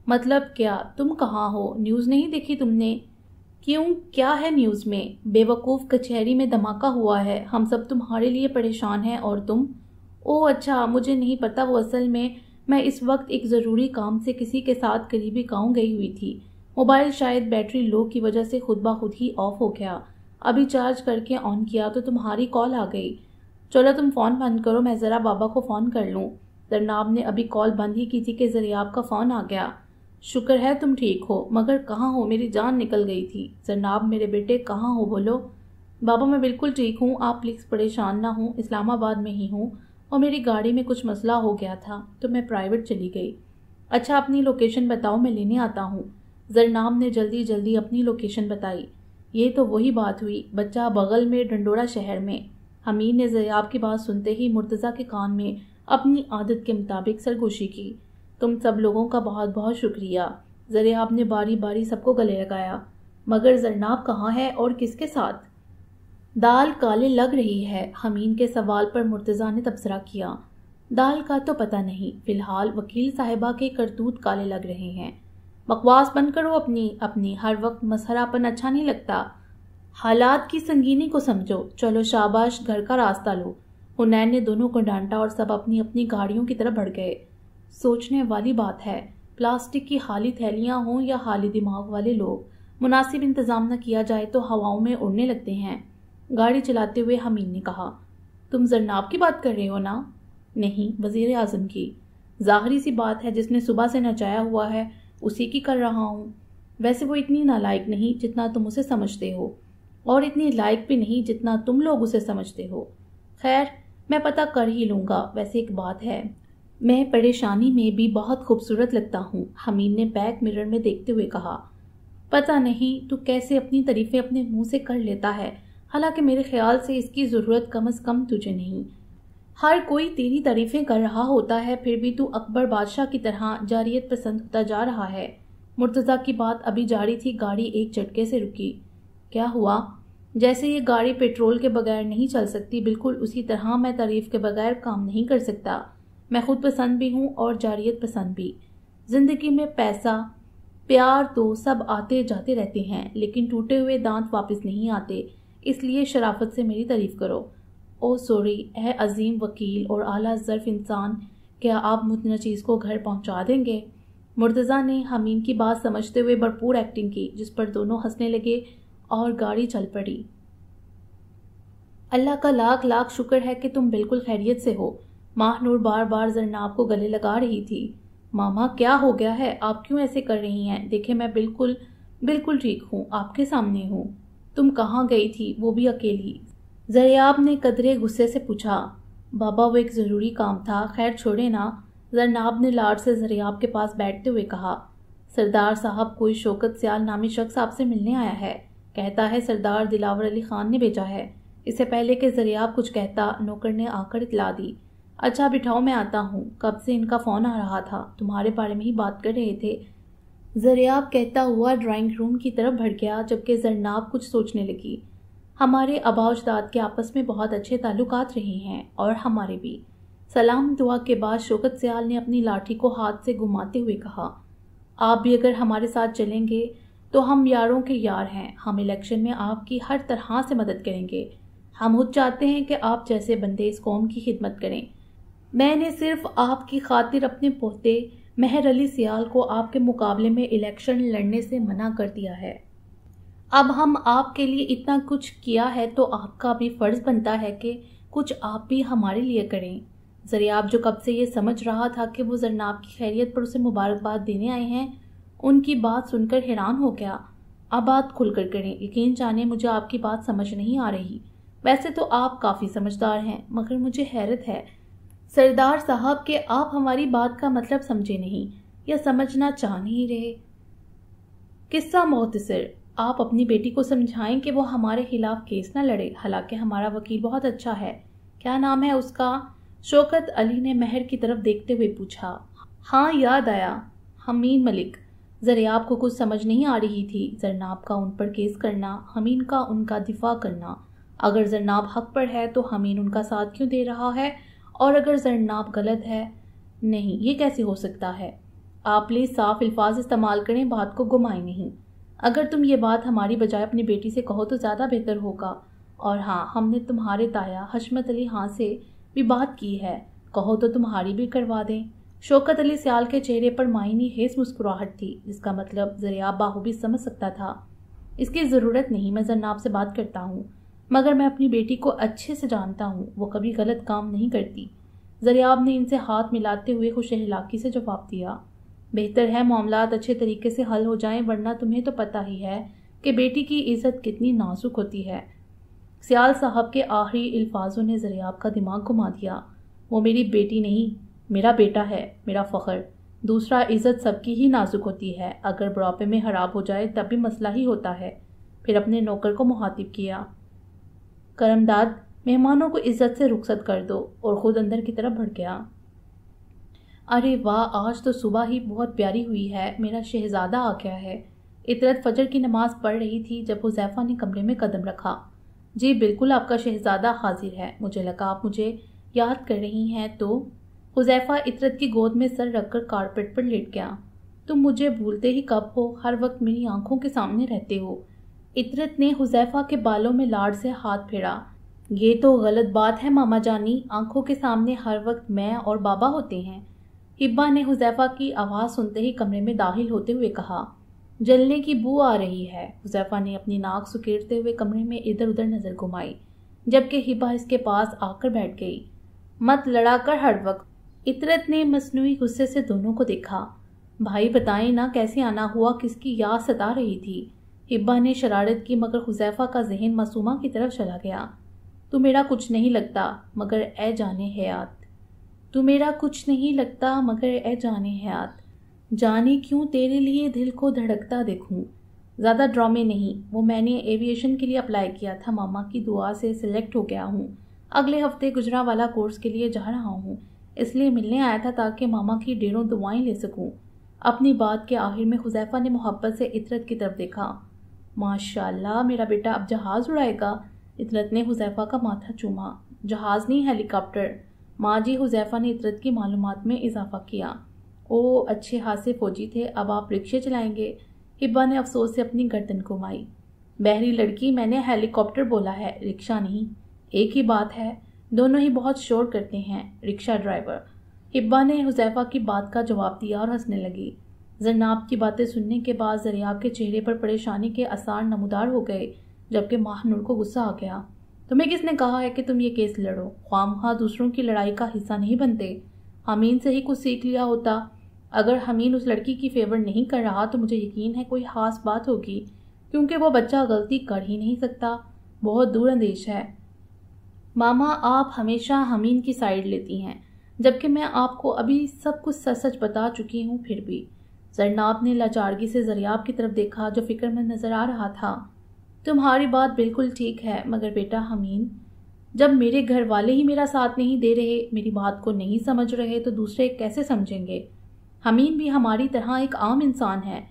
मतलब क्या तुम कहाँ हो न्यूज़ नहीं देखी तुमने क्यों क्या है न्यूज़ में बेवकूफ़ कचहरी में धमाका हुआ है हम सब तुम्हारे लिए परेशान हैं और तुम ओ अच्छा मुझे नहीं पता वो असल में मैं इस वक्त एक ज़रूरी काम से किसी के साथ करीबी गाँव गई हुई थी मोबाइल शायद बैटरी लो की वजह से खुद ब खुद ही ऑफ हो गया अभी चार्ज करके ऑन किया तो तुम्हारी कॉल आ गई चलो तुम फ़ोन बंद करो मैं ज़रा बाबा को फ़ोन कर लूँ जरनाब ने अभी कॉल बंद ही की थी कि जरियाब आपका फ़ोन आ गया शुक्र है तुम ठीक हो मगर कहाँ हो मेरी जान निकल गई थी जरनाब मेरे बेटे कहाँ हो बोलो बाबा मैं बिल्कुल ठीक हूँ आप प्लीज़ परेशान ना हों इस्लामाबाद में ही हूँ और मेरी गाड़ी में कुछ मसला हो गया था तो मैं प्राइवेट चली गई अच्छा अपनी लोकेशन बताओ मैं लेने आता हूँ जरनाम ने जल्दी जल्दी अपनी लोकेशन बताई ये तो वही बात हुई बच्चा बगल में डंडोरा शहर में हमीद ने जयाब की बात सुनते ही मुर्तज़ा के कान में अपनी आदत के मुताबिक सरगोशी की तुम सब लोगों का बहुत बहुत शुक्रिया जरियाब ने बारी बारी सबको गले लगाया मगर जरनाब कहाँ है और किसके साथ दाल काले लग रही है हमीन के सवाल पर मुर्तज़ा ने तबसरा किया दाल का तो पता नहीं फ़िलहाल वकील साहिबा के करतूत काले लग रहे हैं बकवास बंद करो अपनी अपनी हर वक्त मसहरापन अच्छा नहीं लगता हालात की संगीनी को समझो चलो शाबाश घर का रास्ता लो हुनैन ने दोनों को डांटा और सब अपनी अपनी गाड़ियों की तरफ बढ़ गए सोचने वाली बात है प्लास्टिक की हाली थैलियाँ हों या हाली दिमाग वाले लोग मुनासिब इंतज़ाम न किया जाए तो हवाओं में उड़ने लगते हैं गाड़ी चलाते हुए हमीद ने कहा तुम जरनाब की बात कर रहे हो ना नहीं वज़ी अजम की ज़ाहरी सी बात है जिसने सुबह से नचाया हुआ है उसी की कर रहा हूँ वैसे वो इतनी नालायक नहीं जितना तुम उसे समझते हो और इतनी लायक भी नहीं जितना तुम लोग उसे समझते हो खैर मैं पता कर ही लूँगा वैसे एक बात है मैं परेशानी में भी बहुत खूबसूरत लगता हूँ हमीद ने बैक मिरर में देखते हुए कहा पता नहीं तू कैसे अपनी तरीफें अपने मुंह से कर लेता है हालांकि मेरे ख्याल से इसकी ज़रूरत कम अज़ कम तुझे नहीं हर कोई तेरी तारीफें कर रहा होता है फिर भी तू अकबर बादशाह की तरह जारियत पसंद होता जा रहा है मुर्तज़ा की बात अभी जारी थी गाड़ी एक झटके से रुकी क्या हुआ जैसे ये गाड़ी पेट्रोल के बगैर नहीं चल सकती बिल्कुल उसी तरह मैं तारीफ़ के बगैर काम नहीं कर सकता मैं खुद पसंद भी हूँ और जारियत पसंद भी ज़िंदगी में पैसा प्यार तो सब आते जाते रहते हैं लेकिन टूटे हुए दांत वापस नहीं आते इसलिए शराफत से मेरी तारीफ़ करो ओ सॉरी ए अजीम वकील और आला ज़र्फ इंसान क्या आप मुतना चीज़ को घर पहुंचा देंगे मुर्तज़ा ने हमीम की बात समझते हुए भरपूर एक्टिंग की जिस पर दोनों हंसने लगे और गाड़ी चल पड़ी अल्लाह का लाख लाख शुक्र है कि तुम बिल्कुल खैरियत से हो माह नूर बार बार जरनाब को गले लगा रही थी मामा क्या हो गया है आप क्यों ऐसे कर रही हैं देखे मैं बिल्कुल बिल्कुल ठीक हूँ आपके सामने हूँ तुम कहाँ गई थी वो भी अकेली ज़रियाब ने कदरे गुस्से से पूछा बाबा वो एक ज़रूरी काम था खैर छोड़े ना जरनाब ने लाड से जरियाब के पास बैठते हुए कहा सरदार साहब कोई शौकत सियाल नामी शख्स आपसे मिलने आया है कहता है सरदार दिलावर अली खान ने भेजा है इससे पहले कि जरियाब कुछ कहता नौकर ने आकर इतला दी अच्छा बिठाओ मैं आता हूँ कब से इनका फ़ोन आ रहा था तुम्हारे बारे में ही बात कर रहे थे जरियाब कहता हुआ ड्राइंग रूम की तरफ भड़ गया जबकि जरनाब कुछ सोचने लगी हमारे अबाउजदाद के आपस में बहुत अच्छे ताल्लुक रहे हैं और हमारे भी सलाम दुआ के बाद शोकत सयाल ने अपनी लाठी को हाथ से घुमाते हुए कहा आप भी अगर हमारे साथ चलेंगे तो हम यारों के यार हैं हम इलेक्शन में आपकी हर तरह से मदद करेंगे हम खुद चाहते हैं कि आप जैसे बंदे इस कौम की खिदमत करें मैंने सिर्फ आपकी खातिर अपने पोते मेहर अली सियाल को आपके मुकाबले में इलेक्शन लड़ने से मना कर दिया है अब हम आपके लिए इतना कुछ किया है तो आपका भी फ़र्ज़ बनता है कि कुछ आप भी हमारे लिए करें जरियाब जो कब से ये समझ रहा था कि वो जरनाब की खैरियत पर उसे मुबारकबाद देने आए हैं उनकी बात सुनकर हैरान हो गया अब बात खुलकर करें यकीन जाने मुझे आपकी बात समझ नहीं आ रही वैसे तो आप काफ़ी समझदार हैं मगर मुझे हैरत है सरदार साहब के आप हमारी बात का मतलब समझे नहीं या समझना चाह नहीं रहे किस्सा मोहतसर आप अपनी बेटी को समझाएं कि वो हमारे खिलाफ केस ना लड़े हालांकि हमारा वकील बहुत अच्छा है क्या नाम है उसका शौकत अली ने महर की तरफ देखते हुए पूछा हाँ याद आया हमीन मलिक जरियाब को कुछ समझ नहीं आ रही थी जरनाब का उन पर केस करना हमीन का उनका दिफा करना अगर जरनाब हक पर है तो हमीन उनका साथ क्यों दे रहा है और अगर जरनाब गलत है नहीं ये कैसे हो सकता है आप प्लीज़ साफ अल्फाज इस्तेमाल करें बात को गुमाएं नहीं अगर तुम ये बात हमारी बजाय अपनी बेटी से कहो तो ज़्यादा बेहतर होगा और हाँ हमने तुम्हारे ताया हशमत अली हाँ से भी बात की है कहो तो तुम्हारी भी करवा दें शौकत अली सियाल के चेहरे पर मायनी हेस मुस्कुराहट थी जिसका मतलब जरिया बाहू भी समझ सकता था इसकी ज़रूरत नहीं मैं जन्नाब से बात करता हूँ मगर मैं अपनी बेटी को अच्छे से जानता हूँ वो कभी गलत काम नहीं करती जरियाब ने इनसे हाथ मिलाते हुए खुश से जवाब दिया बेहतर है मामला अच्छे तरीके से हल हो जाएं वरना तुम्हें तो पता ही है कि बेटी की इज्जत कितनी नाजुक होती है सियाल साहब के आखिरी अल्फाजों ने जरियाब का दिमाग घुमा दिया वो मेरी बेटी नहीं मेरा बेटा है मेरा फ़खर दूसरा इज़्ज़त सबकी ही नाजुक होती है अगर बुढ़ापे में ख़राब हो जाए तब भी मसला ही होता है फिर अपने नौकर को मुहातिब किया करमदाद मेहमानों को इज़्ज़त से रुखसत कर दो और ख़ुद अंदर की तरफ भड़ गया अरे वाह आज तो सुबह ही बहुत प्यारी हुई है मेरा शहजादा आ गया है इतरत फजर की नमाज पढ़ रही थी जब हुजैफा ने कमरे में कदम रखा जी बिल्कुल आपका शहजादा हाजिर है मुझे लगा आप मुझे याद कर रही हैं तो हुजैफा इतरत की गोद में सर रखकर कारपेट पर लेट गया तुम मुझे भूलते ही कब हो हर वक्त मेरी आंखों के सामने रहते हो इतरत ने हुजैफा के बालों में लाड से हाथ फेरा ये तो गलत बात है मामा जानी आंखों के सामने हर वक्त मैं और बाबा होते हैं हिब्बा ने हुजैफा की आवाज़ सुनते ही कमरे में दाखिल होते हुए कहा जलने की बू आ रही है हुजैफा ने अपनी नाक सुकेरते हुए कमरे में इधर उधर नज़र घुमाई जबकि हिब्बा इसके पास आकर बैठ गई मत लड़ा कर हर वक्त इतरत ने मसनू गुस्से से दोनों को देखा भाई बताएं ना कैसे आना हुआ किसकी याद सता रही थी हिब्बा ने शरारत की मगर हुजैफा का जहन मासूमा की तरफ चला गया तो मेरा कुछ नहीं लगता मगर ए जाने हयात तू मेरा कुछ नहीं लगता मगर ए जाने हयात जाने क्यों तेरे लिए दिल को धड़कता देखूं ज़्यादा ड्रामे नहीं वो मैंने एविएशन के लिए अप्लाई किया था मामा की दुआ से सिलेक्ट हो गया हूँ अगले हफ्ते गुजरा वाला कोर्स के लिए जा रहा हूँ इसलिए मिलने आया था ताकि मामा की डेढ़ों दुआएं ले सकूँ अपनी बात के आखिर में खुजैफा ने मोहब्बत से इतरत की तरफ देखा माशाल्लाह मेरा बेटा अब जहाज़ उड़ाएगा इतरत ने हुजैफा का माथा चूमा जहाज़ नहीं हेलीकॉप्टर माजी हुजैफा ने इतरत की मालूम में इजाफा किया ओ अच्छे हाथ से फौजी थे अब आप रिक्शे चलाएंगे हिब्बा ने अफसोस से अपनी गर्दन घुमाई बहरी लड़की मैंने हेलीकॉप्टर बोला है रिक्शा नहीं एक ही बात है दोनों ही बहुत शोर करते हैं रिक्शा ड्राइवर हिब्बा ने हुजैफा की बात का जवाब दिया और हंसने लगी जरनाब की बातें सुनने के बाद जरियाब के चेहरे पर परेशानी के आसार नमदार हो गए जबकि माहनूर को गुस्सा आ गया तुम्हें किसने कहा है कि तुम ये केस लड़ो ख्वाम खा दूसरों की लड़ाई का हिस्सा नहीं बनते हमीन से ही कुछ सीख लिया होता अगर हमीन उस लड़की की फेवर नहीं कर रहा तो मुझे यकीन है कोई खास बात होगी क्योंकि वो बच्चा गलती कर ही नहीं सकता बहुत दूर अंदेश है मामा आप हमेशा हमीन की साइड लेती हैं जबकि मैं आपको अभी सब कुछ सच सच बता चुकी हूँ फिर भी जरनाब ने लाचारगी से जरियाब की तरफ देखा जो फिक्रमंद नजर आ रहा था तुम्हारी बात बिल्कुल ठीक है मगर बेटा हमीन जब मेरे घर वाले ही मेरा साथ नहीं दे रहे मेरी बात को नहीं समझ रहे तो दूसरे कैसे समझेंगे हमीन भी हमारी तरह एक आम इंसान है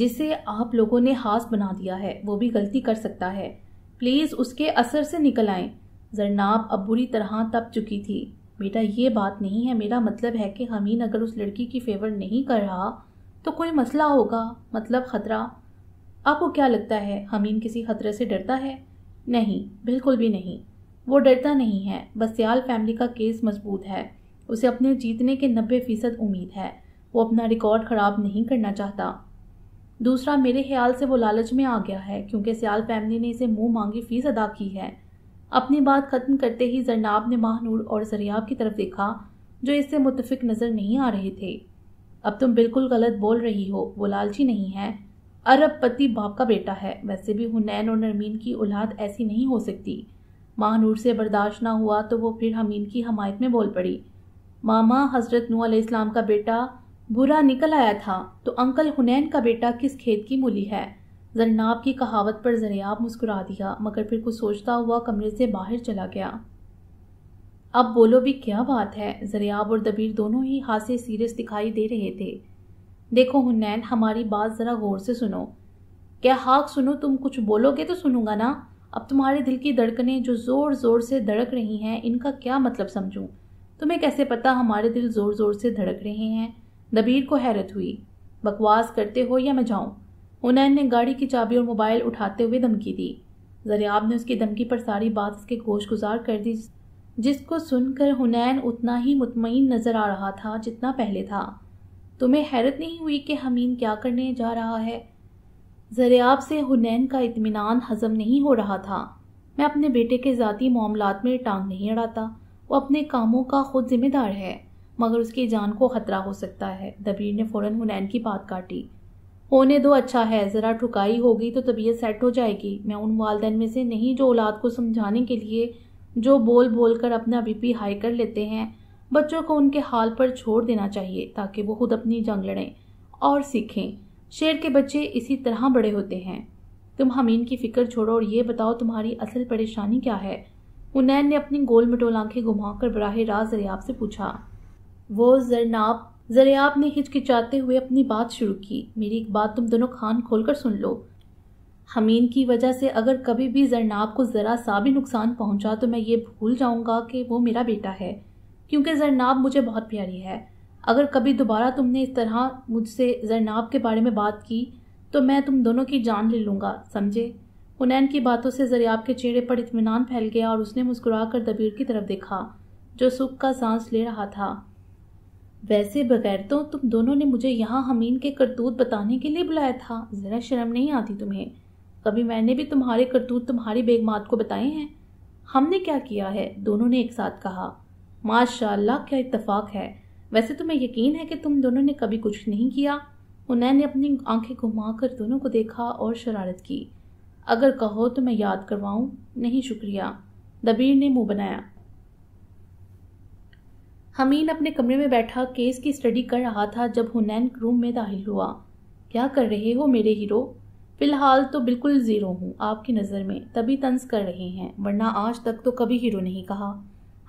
जिसे आप लोगों ने हास बना दिया है वो भी गलती कर सकता है प्लीज़ उसके असर से निकल आए जरनाब अब बुरी तरह तप चुकी थी बेटा ये बात नहीं है मेरा मतलब है कि हमीन अगर उस लड़की की फेवर नहीं कर रहा तो कोई मसला होगा मतलब ख़तरा आपको क्या लगता है हमीन किसी खतरे से डरता है नहीं बिल्कुल भी नहीं वो डरता नहीं है सियाल फैमिली का केस मजबूत है उसे अपने जीतने के नब्बे फ़ीसद उम्मीद है वो अपना रिकॉर्ड ख़राब नहीं करना चाहता दूसरा मेरे ख्याल से वो लालच में आ गया है क्योंकि सियाल फैमिली ने इसे मुंह मांगी फीस अदा की है अपनी बात ख़त्म करते ही जरनाब ने महानूर और जरियाब की तरफ देखा जो इससे मुतफिक नज़र नहीं आ रहे थे अब तुम बिल्कुल गलत बोल रही हो वो लालची नहीं है अरबपति बाप का बेटा है वैसे भी हुनैन और नरमीन की औलाद ऐसी नहीं हो सकती माँ नूर से बर्दाश्त ना हुआ तो वो फिर हमीन की हमायत में बोल पड़ी मामा हज़रत नू इस्लाम का बेटा बुरा निकल आया था तो अंकल हुनैन का बेटा किस खेत की मूली है जरनाब की कहावत पर जरियाब मुस्कुरा दिया मगर फिर कुछ सोचता हुआ कमरे से बाहर चला गया अब बोलो भी क्या बात है जरियाब और दबीर दोनों ही हाथ से सीरियस दिखाई दे रहे थे देखो हुनैन हमारी बात ज़रा गौर से सुनो क्या हाक सुनो तुम कुछ बोलोगे तो सुनूंगा ना अब तुम्हारे दिल की धड़कने जो ज़ोर ज़ोर से धड़क रही हैं इनका क्या मतलब समझू तुम्हें कैसे पता हमारे दिल ज़ोर ज़ोर से धड़क रहे हैं दबीर को हैरत हुई बकवास करते हो या मैं जाऊं हुनैन ने गाड़ी की चाबी और मोबाइल उठाते हुए धमकी दी जरियाब ने उसकी धमकी पर सारी बात उसके गोश गुजार कर दी जिसको सुनकर हुनैन उतना ही मुतमिन नज़र आ रहा था जितना पहले था तुम्हें हैरत नहीं हुई कि हमीन क्या करने जा रहा है जरियाब से हुनैन का इतमान हजम नहीं हो रहा था मैं अपने बेटे के ज़ाती मामला में टांग नहीं अड़ाता वो अपने कामों का खुद जिम्मेदार है मगर उसकी जान को खतरा हो सकता है दबीर ने फ़ौरन हुनैन की बात काटी होने दो अच्छा है ज़रा ठुकाई होगी तो तबीयत सेट हो जाएगी मैं उन वालदेन में से नहीं जो औलाद को समझाने के लिए जो बोल बोल कर अपना बीपी हाई कर लेते हैं बच्चों को उनके हाल पर छोड़ देना चाहिए ताकि वो खुद अपनी जंग लड़ें और सीखें शेर के बच्चे इसी तरह बड़े होते हैं तुम हमीन की फिक्र छोड़ो और ये बताओ तुम्हारी असल परेशानी क्या है उनैन ने अपनी गोल मटोल आंखें घुमाकर बराह राज जरियाब से पूछा वो जरनाब जरियाब ने हिचकिचाते हुए अपनी बात शुरू की मेरी एक बात तुम दोनों खान खोल कर सुन लो हमीन की वजह से अगर कभी भी जरनाब को ज़रा सा भी नुकसान पहुंचा तो मैं ये भूल जाऊंगा कि वो मेरा बेटा है क्योंकि जरनाब मुझे बहुत प्यारी है अगर कभी दोबारा तुमने इस तरह मुझसे जरनाब के बारे में बात की तो मैं तुम दोनों की जान ले लूँगा समझे हुनैन की बातों से जरियाब के चेहरे पर इतमान फैल गया और उसने मुस्कुरा कर दबीर की तरफ देखा जो सुख का सांस ले रहा था वैसे बगैर तो तुम दोनों ने मुझे यहाँ हमीन के करतूत बताने के लिए बुलाया था ज़रा शर्म नहीं आती तुम्हें कभी मैंने भी तुम्हारे करतूत तुम्हारी बेगमात को बताए हैं हमने क्या किया है दोनों ने एक साथ कहा माशाल्लाह क्या इतफाक है वैसे तुम्हें यकीन है कि तुम दोनों ने कभी कुछ नहीं किया हुनैन ने अपनी आंखें घुमाकर दोनों को देखा और शरारत की अगर कहो तो मैं याद करवाऊँ नहीं शुक्रिया दबीर ने मुंह बनाया हमीन अपने कमरे में बैठा केस की स्टडी कर रहा था जब हुनैन रूम में दाखिल हुआ क्या कर रहे हो मेरे हीरो फिलहाल तो बिल्कुल ज़ीरो हूँ आपकी नज़र में तभी तंज कर रहे हैं वरना आज तक तो कभी हीरो नहीं कहा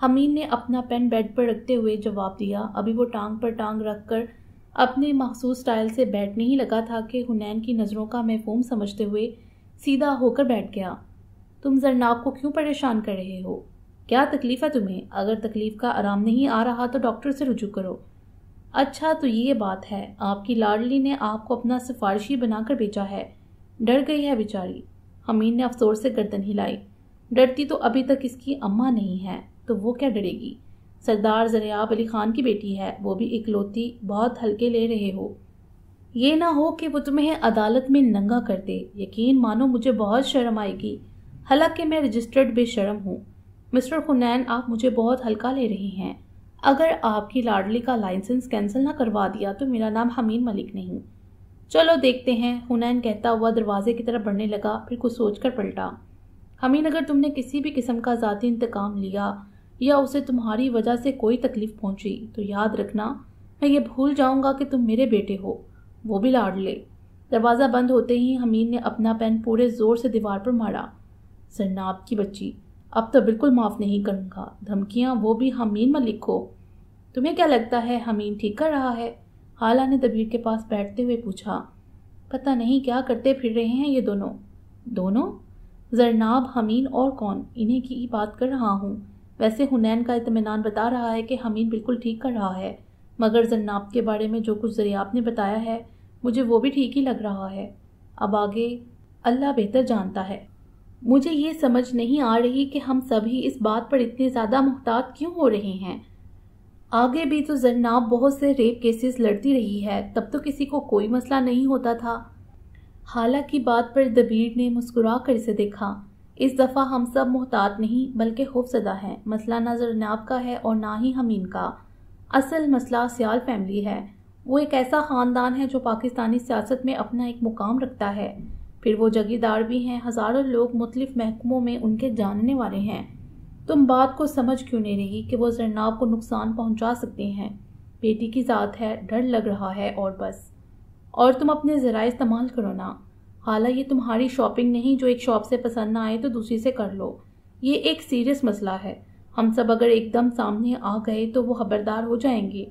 हमीद ने अपना पेन बेड पर रखते हुए जवाब दिया अभी वो टांग पर टांग रख कर अपने मखसूस स्टाइल से बैठने ही लगा था कि हुनैन की नज़रों का महफूम समझते हुए सीधा होकर बैठ गया तुम जरनाब को क्यों परेशान कर रहे हो क्या तकलीफ़ है तुम्हें अगर तकलीफ़ का आराम नहीं आ रहा तो डॉक्टर से रुजू करो अच्छा तो ये बात है आपकी लाडली ने आपको अपना सिफारशी बनाकर बेचा है डर गई है बेचारी हमीद ने अफसोर से गर्दन हिलाई डरती तो अभी तक इसकी अम्मा नहीं है तो वो क्या डरेगी सरदार जरयाब अली खान की बेटी है वो भी इकलौती बहुत हल्के ले रहे हो ये ना हो कि वो तुम्हें अदालत में नंगा कर दे यकीन मानो मुझे बहुत शर्म आएगी हालांकि मैं रजिस्टर्ड बेशर्म हूँ मिस्टर खुनैन आप मुझे बहुत हल्का ले रहे हैं अगर आपकी लाडली का लाइसेंस कैंसिल ना करवा दिया तो मेरा नाम हमीन मलिक नहीं चलो देखते हैं हुनैन कहता हुआ दरवाजे की तरफ बढ़ने लगा फिर कुछ सोच कर पलटा हमीन अगर तुमने किसी भी किस्म का ज़ाती इंतकाम लिया या उसे तुम्हारी वजह से कोई तकलीफ पहुंची तो याद रखना मैं ये भूल जाऊंगा कि तुम मेरे बेटे हो वो भी लाडले दरवाज़ा बंद होते ही हमीद ने अपना पेन पूरे ज़ोर से दीवार पर मारा सरनाब की बच्ची अब तो बिल्कुल माफ़ नहीं करूँगा धमकियाँ वो भी हमीन मलिक को तुम्हें क्या लगता है हमीन ठीक कर रहा है हाला ने दबीर के पास बैठते हुए पूछा पता नहीं क्या करते फिर रहे हैं ये दोनों दोनों जरनाब हमीन और कौन इन्हें की बात कर रहा हूँ वैसे हुनैन का इतमान बता रहा है कि हमीद बिल्कुल ठीक कर रहा है मगर जन्नाब के बारे में जो कुछ जरियाब ने बताया है मुझे वो भी ठीक ही लग रहा है अब आगे अल्लाह बेहतर जानता है मुझे ये समझ नहीं आ रही कि हम सभी इस बात पर इतने ज़्यादा मुहतात क्यों हो रहे हैं आगे भी तो जरनाब बहुत से रेप केसेस लड़ती रही है तब तो किसी को कोई मसला नहीं होता था हालांकि बात पर दबीर ने मुस्कुरा कर इसे देखा इस दफ़ा हम सब मोहतात नहीं बल्कि खौफजदा हैं मसला ना जरनाब का है और ना ही हमीन का असल मसला सियाल फैमिली है वो एक ऐसा ख़ानदान है जो पाकिस्तानी सियासत में अपना एक मुकाम रखता है फिर वो जगीदार भी हैं हज़ारों लोग मुख्तफ महकमों में उनके जानने वाले हैं तुम बात को समझ क्यों नहीं रही कि वो जरनाब को नुकसान पहुंचा सकते हैं बेटी की ज़ात है डर लग रहा है और बस और तुम अपने ज़रा इस्तेमाल करो ना हाला ये तुम्हारी शॉपिंग नहीं जो एक शॉप से पसंद ना आए तो दूसरी से कर लो ये एक सीरियस मसला है हम सब अगर एकदम सामने आ गए तो वो खबरदार हो जाएंगे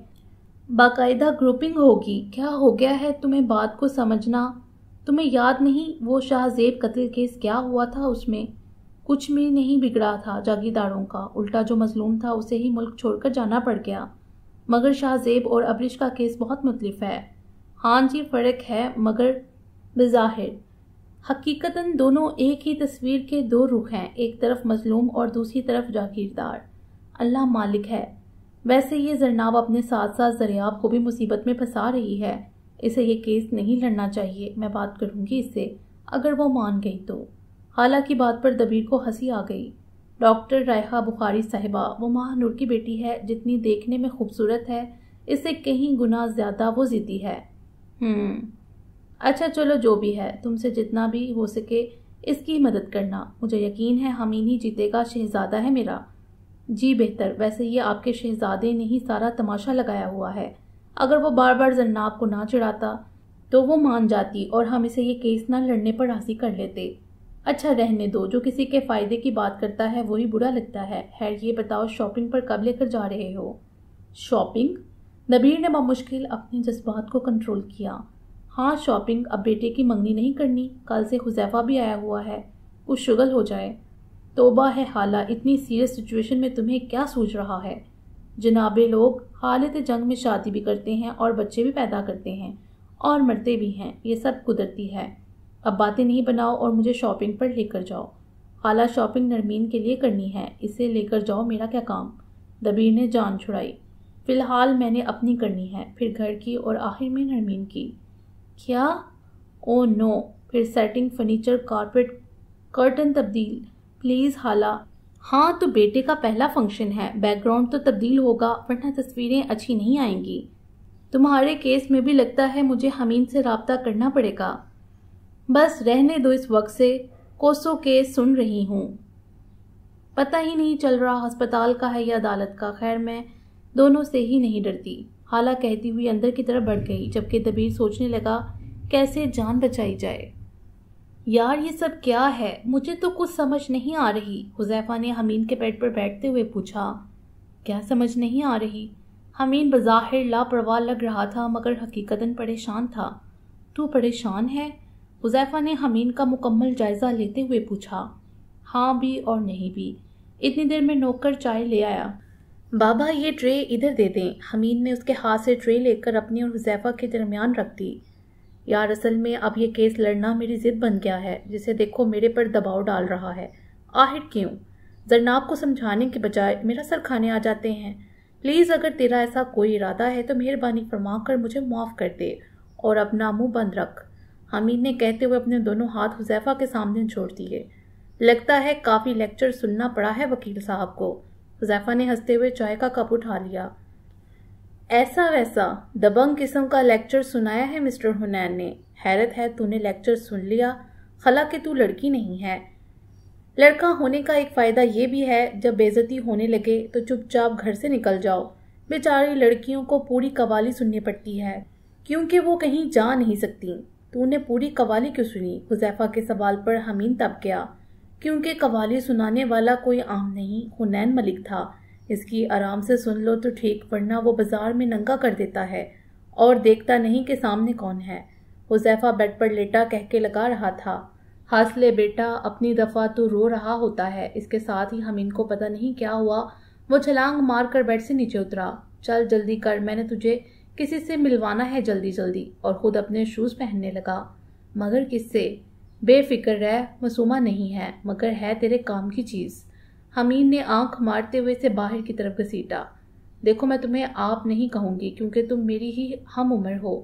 बाकायदा ग्रुपिंग होगी क्या हो गया है तुम्हें बात को समझना तुम्हें याद नहीं वो शाहजेब कत्ल केस क्या हुआ था उसमें कुछ भी नहीं बिगड़ा था जागीरदारों का उल्टा जो मजलूम था उसे ही मुल्क छोड़कर जाना पड़ गया मगर शाहजेब और अबरिश का केस बहुत मुख्तफ है हाँ जी फ़र्क है मगर बज़ाहिर हकीकता दोनों एक ही तस्वीर के दो रुख हैं एक तरफ मजलूम और दूसरी तरफ जागीरदार अल्लाह मालिक है वैसे ये जरनाब अपने साथ साथ जरियाब को भी मुसीबत में फंसा रही है इसे ये केस नहीं लड़ना चाहिए मैं बात करूँगी इससे अगर वो मान गई तो हालांकि बात पर दबीर को हंसी आ गई डॉक्टर रायहा बुखारी साहिबा वो माह नूर की बेटी है जितनी देखने में खूबसूरत है इससे कहीं गुना ज़्यादा वो जीती है हम्म अच्छा चलो जो भी है तुमसे जितना भी हो सके इसकी मदद करना मुझे यकीन है हमीन ही जीतेगा शहजादा है मेरा जी बेहतर वैसे ये आपके शहजादे ने ही सारा तमाशा लगाया हुआ है अगर वो बार बार जन्नाब को ना चिढ़ाता तो वो मान जाती और हम इसे ये केस ना लड़ने पर राजी कर लेते अच्छा रहने दो जो किसी के फ़ायदे की बात करता है वही बुरा लगता है खैर ये बताओ शॉपिंग पर कब लेकर जा रहे हो शॉपिंग नबीर ने बामुश्किल अपने जज्बात को कंट्रोल किया हाँ शॉपिंग अब बेटे की मंगनी नहीं करनी कल से हुजैफा भी आया हुआ है कुछ शुगल हो जाए तोबा है हाला इतनी सीरियस सिचुएशन में तुम्हें क्या सूझ रहा है जनाबे लोग हालत जंग में शादी भी करते हैं और बच्चे भी पैदा करते हैं और मरते भी हैं ये सब कुदरती है अब बातें नहीं बनाओ और मुझे शॉपिंग पर लेकर जाओ हाला शॉपिंग नरमीन के लिए करनी है इसे लेकर जाओ मेरा क्या काम दबीर ने जान छुड़ाई फ़िलहाल मैंने अपनी करनी है फिर घर की और आखिर में नरमीन की क्या ओ oh नो फिर सेटिंग फर्नीचर कारपेट कर्टन तब्दील प्लीज़ हाला हाँ तो बेटे का पहला फंक्शन है बैकग्राउंड तो तब्दील होगा वरना तस्वीरें अच्छी नहीं आएंगी तुम्हारे केस में भी लगता है मुझे हमीन से रबता करना पड़ेगा बस रहने दो इस वक्त से कोसों केस सुन रही हूँ पता ही नहीं चल रहा अस्पताल का है या अदालत का खैर मैं दोनों से ही नहीं डरती हाला कहती हुई अंदर की तरफ बढ़ गई जबकि दबीर सोचने लगा कैसे जान बचाई जाए यार ये सब क्या है मुझे तो कुछ समझ नहीं आ रही हुजैफा ने हमीन के बेड पर बैठते हुए पूछा क्या समझ नहीं आ रही हमीन बज़ाहिर लापरवाह लग रहा था मगर हकीकतन परेशान था तू परेशान है हुजैफा ने हमीन का मुकम्मल जायज़ा लेते हुए पूछा हाँ भी और नहीं भी इतनी देर में नौकर चाय ले आया बाबा ये ट्रे इधर दे दें हमीद ने उसके हाथ से ट्रे लेकर अपनी और हुजैफा के दरमियान रख दी यार असल में अब यह केस लड़ना मेरी जिद बन गया है जिसे देखो मेरे पर दबाव डाल रहा है आहिर क्यों जरनाब को समझाने के बजाय मेरा सर खाने आ जाते हैं प्लीज़ अगर तेरा ऐसा कोई इरादा है तो मेहरबानी फरमा कर मुझे माफ़ कर दे और अपना मुंह बंद रख हमीद ने कहते हुए अपने दोनों हाथ हुजैफा के सामने छोड़ दिए लगता है काफ़ी लेक्चर सुनना पड़ा है वकील साहब को हुजैफा ने हंसते हुए चाय का कप उठा लिया ऐसा वैसा दबंग किस्म का लेक्चर सुनाया है मिस्टर हुनैन ने हैरत है तूने लेक्चर सुन लिया खला कि तू लड़की नहीं है लड़का होने का एक फ़ायदा ये भी है जब बेजती होने लगे तो चुपचाप घर से निकल जाओ बेचारी लड़कियों को पूरी कवाली सुननी पड़ती है क्योंकि वो कहीं जा नहीं सकती तूने पूरी कवाली क्यों सुनी हुजैफा के सवाल पर हमीन तब गया क्योंकि कवाली सुनाने वाला कोई आम नहीं हुनैन मलिक था इसकी आराम से सुन लो तो ठीक वरना वो बाजार में नंगा कर देता है और देखता नहीं कि सामने कौन है हुजैफा बेड पर लेटा कह के लगा रहा था हासले बेटा अपनी दफ़ा तो रो रहा होता है इसके साथ ही हम इनको पता नहीं क्या हुआ वो छलांग मार कर बेड से नीचे उतरा चल जल्दी कर मैंने तुझे किसी से मिलवाना है जल्दी जल्दी और ख़ुद अपने शूज़ पहनने लगा मगर किससे बेफिक्र रह मसूमा नहीं है मगर है तेरे काम की चीज़ हमीद ने आंख मारते हुए इसे बाहर की तरफ घसीटा देखो मैं तुम्हें आप नहीं कहूँगी क्योंकि तुम मेरी ही हम उम्र हो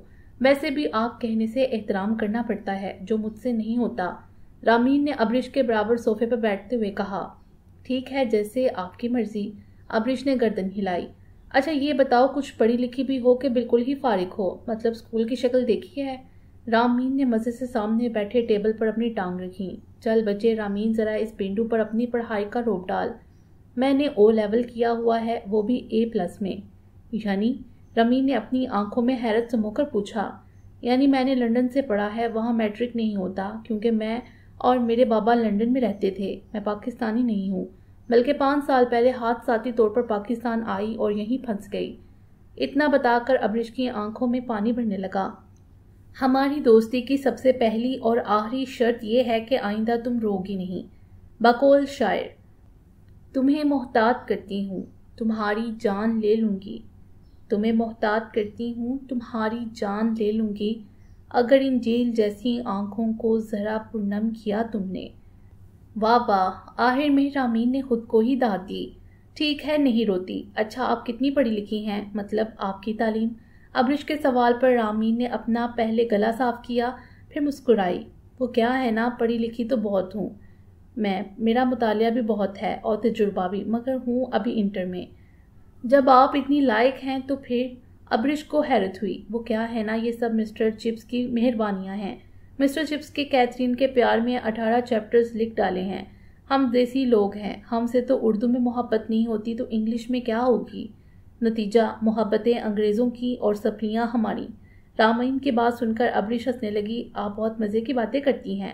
वैसे भी आप कहने से एहतराम करना पड़ता है जो मुझसे नहीं होता रामीन ने अब्रिश के बराबर सोफे पर बैठते हुए कहा ठीक है जैसे आपकी मर्जी अबरिश ने गर्दन हिलाई अच्छा ये बताओ कुछ पढ़ी लिखी भी हो कि बिल्कुल ही फारिक हो मतलब स्कूल की शक्ल देखी है रामीन ने मज़े से सामने बैठे टेबल पर अपनी टांग रखी चल बच्चे रामीन ज़रा इस पेंडू पर अपनी पढ़ाई का रोप डाल मैंने ओ लेवल किया हुआ है वो भी ए प्लस में यानी रमीन ने अपनी आंखों में हैरत समोकर पूछा यानी मैंने लंदन से पढ़ा है वहाँ मैट्रिक नहीं होता क्योंकि मैं और मेरे बाबा लंदन में रहते थे मैं पाकिस्तानी नहीं हूँ बल्कि पाँच साल पहले हाथ साथी तौर पर पाकिस्तान आई और यहीं फंस गई इतना बताकर अबरिश की आंखों में पानी भरने लगा हमारी दोस्ती की सबसे पहली और आखिरी शर्त यह है कि आइंदा तुम रोगी नहीं बकौल शायर तुम्हें मोहतात करती हूँ तुम्हारी जान ले लूँगी तुम्हें मोहतात करती हूँ तुम्हारी जान ले लूँगी अगर इन जेल जैसी आँखों को ज़रा पुनम किया तुमने वाह वाह आहिर में ने खुद को ही दाद दी ठीक है नहीं रोती अच्छा आप कितनी पढ़ी लिखी हैं मतलब आपकी तालीम अबरिश के सवाल पर रामीन ने अपना पहले गला साफ किया फिर मुस्कुराई वो क्या है ना पढ़ी लिखी तो बहुत हूँ मैं मेरा मुतालिया भी बहुत है और तजुर्बा भी मगर हूँ अभी इंटर में जब आप इतनी लायक हैं तो फिर अबरिश को हैरत हुई वो क्या है ना ये सब मिस्टर चिप्स की मेहरबानियाँ हैं मिस्टर चिप्स के कैथरीन के प्यार में अठारह चैप्टर्स लिख डाले हैं हम देसी लोग हैं हमसे तो उर्दू में मोहब्बत नहीं होती तो इंग्लिश में क्या होगी नतीजा मोहब्बतें अंग्रेज़ों की और सपनियाँ हमारी रामायण की बात सुनकर अबरीश हंसने लगी आप बहुत मज़े की बातें करती हैं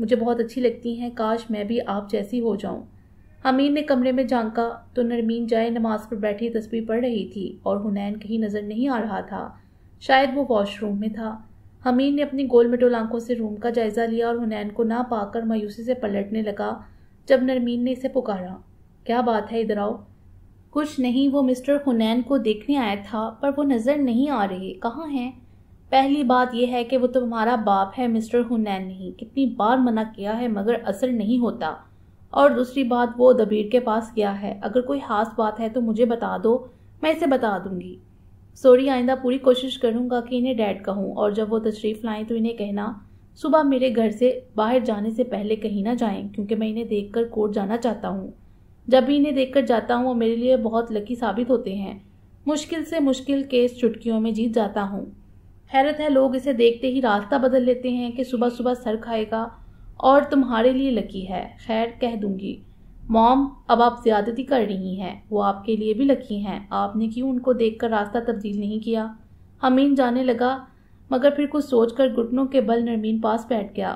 मुझे बहुत अच्छी लगती हैं काश मैं भी आप जैसी हो जाऊँ हमीर ने कमरे में झांका तो नरमीन जाए नमाज पर बैठी तस्वीर पढ़ रही थी और हुनैन कहीं नज़र नहीं आ रहा था शायद वो वॉशरूम में था हमीर ने अपनी गोल मेटोल आंखों से रूम का जायज़ा लिया और हुनैन को ना पाकर मायूसी से पलटने लगा जब नरमीन ने इसे पुकारा क्या बात है इधर आओ कुछ नहीं वो मिस्टर हुनैन को देखने आया था पर वो नज़र नहीं आ रहे कहाँ हैं पहली बात यह है कि वो तुम्हारा बाप है मिस्टर हुनैन नहीं कितनी बार मना किया है मगर असर नहीं होता और दूसरी बात वो दबीर के पास गया है अगर कोई खास बात है तो मुझे बता दो मैं इसे बता दूंगी सॉरी आइंदा पूरी कोशिश करूंगा कि इन्हें डैड कहूँ और जब वो तशरीफ़ लाएँ तो इन्हें कहना सुबह मेरे घर से बाहर जाने से पहले कहीं ना जाएं क्योंकि मैं इन्हें देखकर कोर्ट जाना चाहता हूँ जब भी इन्हें देखकर जाता हूँ वो मेरे लिए बहुत लकी साबित होते हैं मुश्किल से मुश्किल केस चुटकियों में जीत जाता हूँ हैरत है लोग इसे देखते ही रास्ता बदल लेते हैं कि सुबह सुबह सर खाएगा और तुम्हारे लिए लकी है खैर कह दूंगी मॉम अब आप ज़्यादती कर रही हैं वो आपके लिए भी लकी हैं आपने क्यों उनको देखकर रास्ता तब्दील नहीं किया हमीन जाने लगा मगर फिर कुछ सोचकर घुटनों के बल नरमीन पास बैठ गया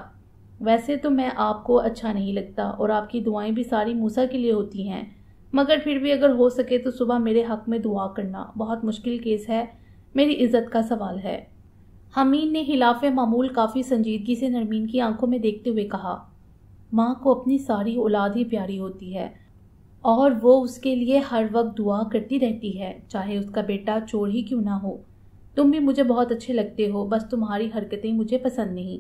वैसे तो मैं आपको अच्छा नहीं लगता और आपकी दुआएं भी सारी मूसा के लिए होती हैं मगर फिर भी अगर हो सके तो सुबह मेरे हक में दुआ करना बहुत मुश्किल केस है मेरी इज्जत का सवाल है हमीन ने हिलाफ मामूल काफ़ी संजीदगी से नरमीन की आंखों में देखते हुए कहा माँ को अपनी सारी औलाद ही प्यारी होती है और वो उसके लिए हर वक्त दुआ करती रहती है चाहे उसका बेटा चोर ही क्यों ना हो तुम भी मुझे बहुत अच्छे लगते हो बस तुम्हारी हरकतें मुझे पसंद नहीं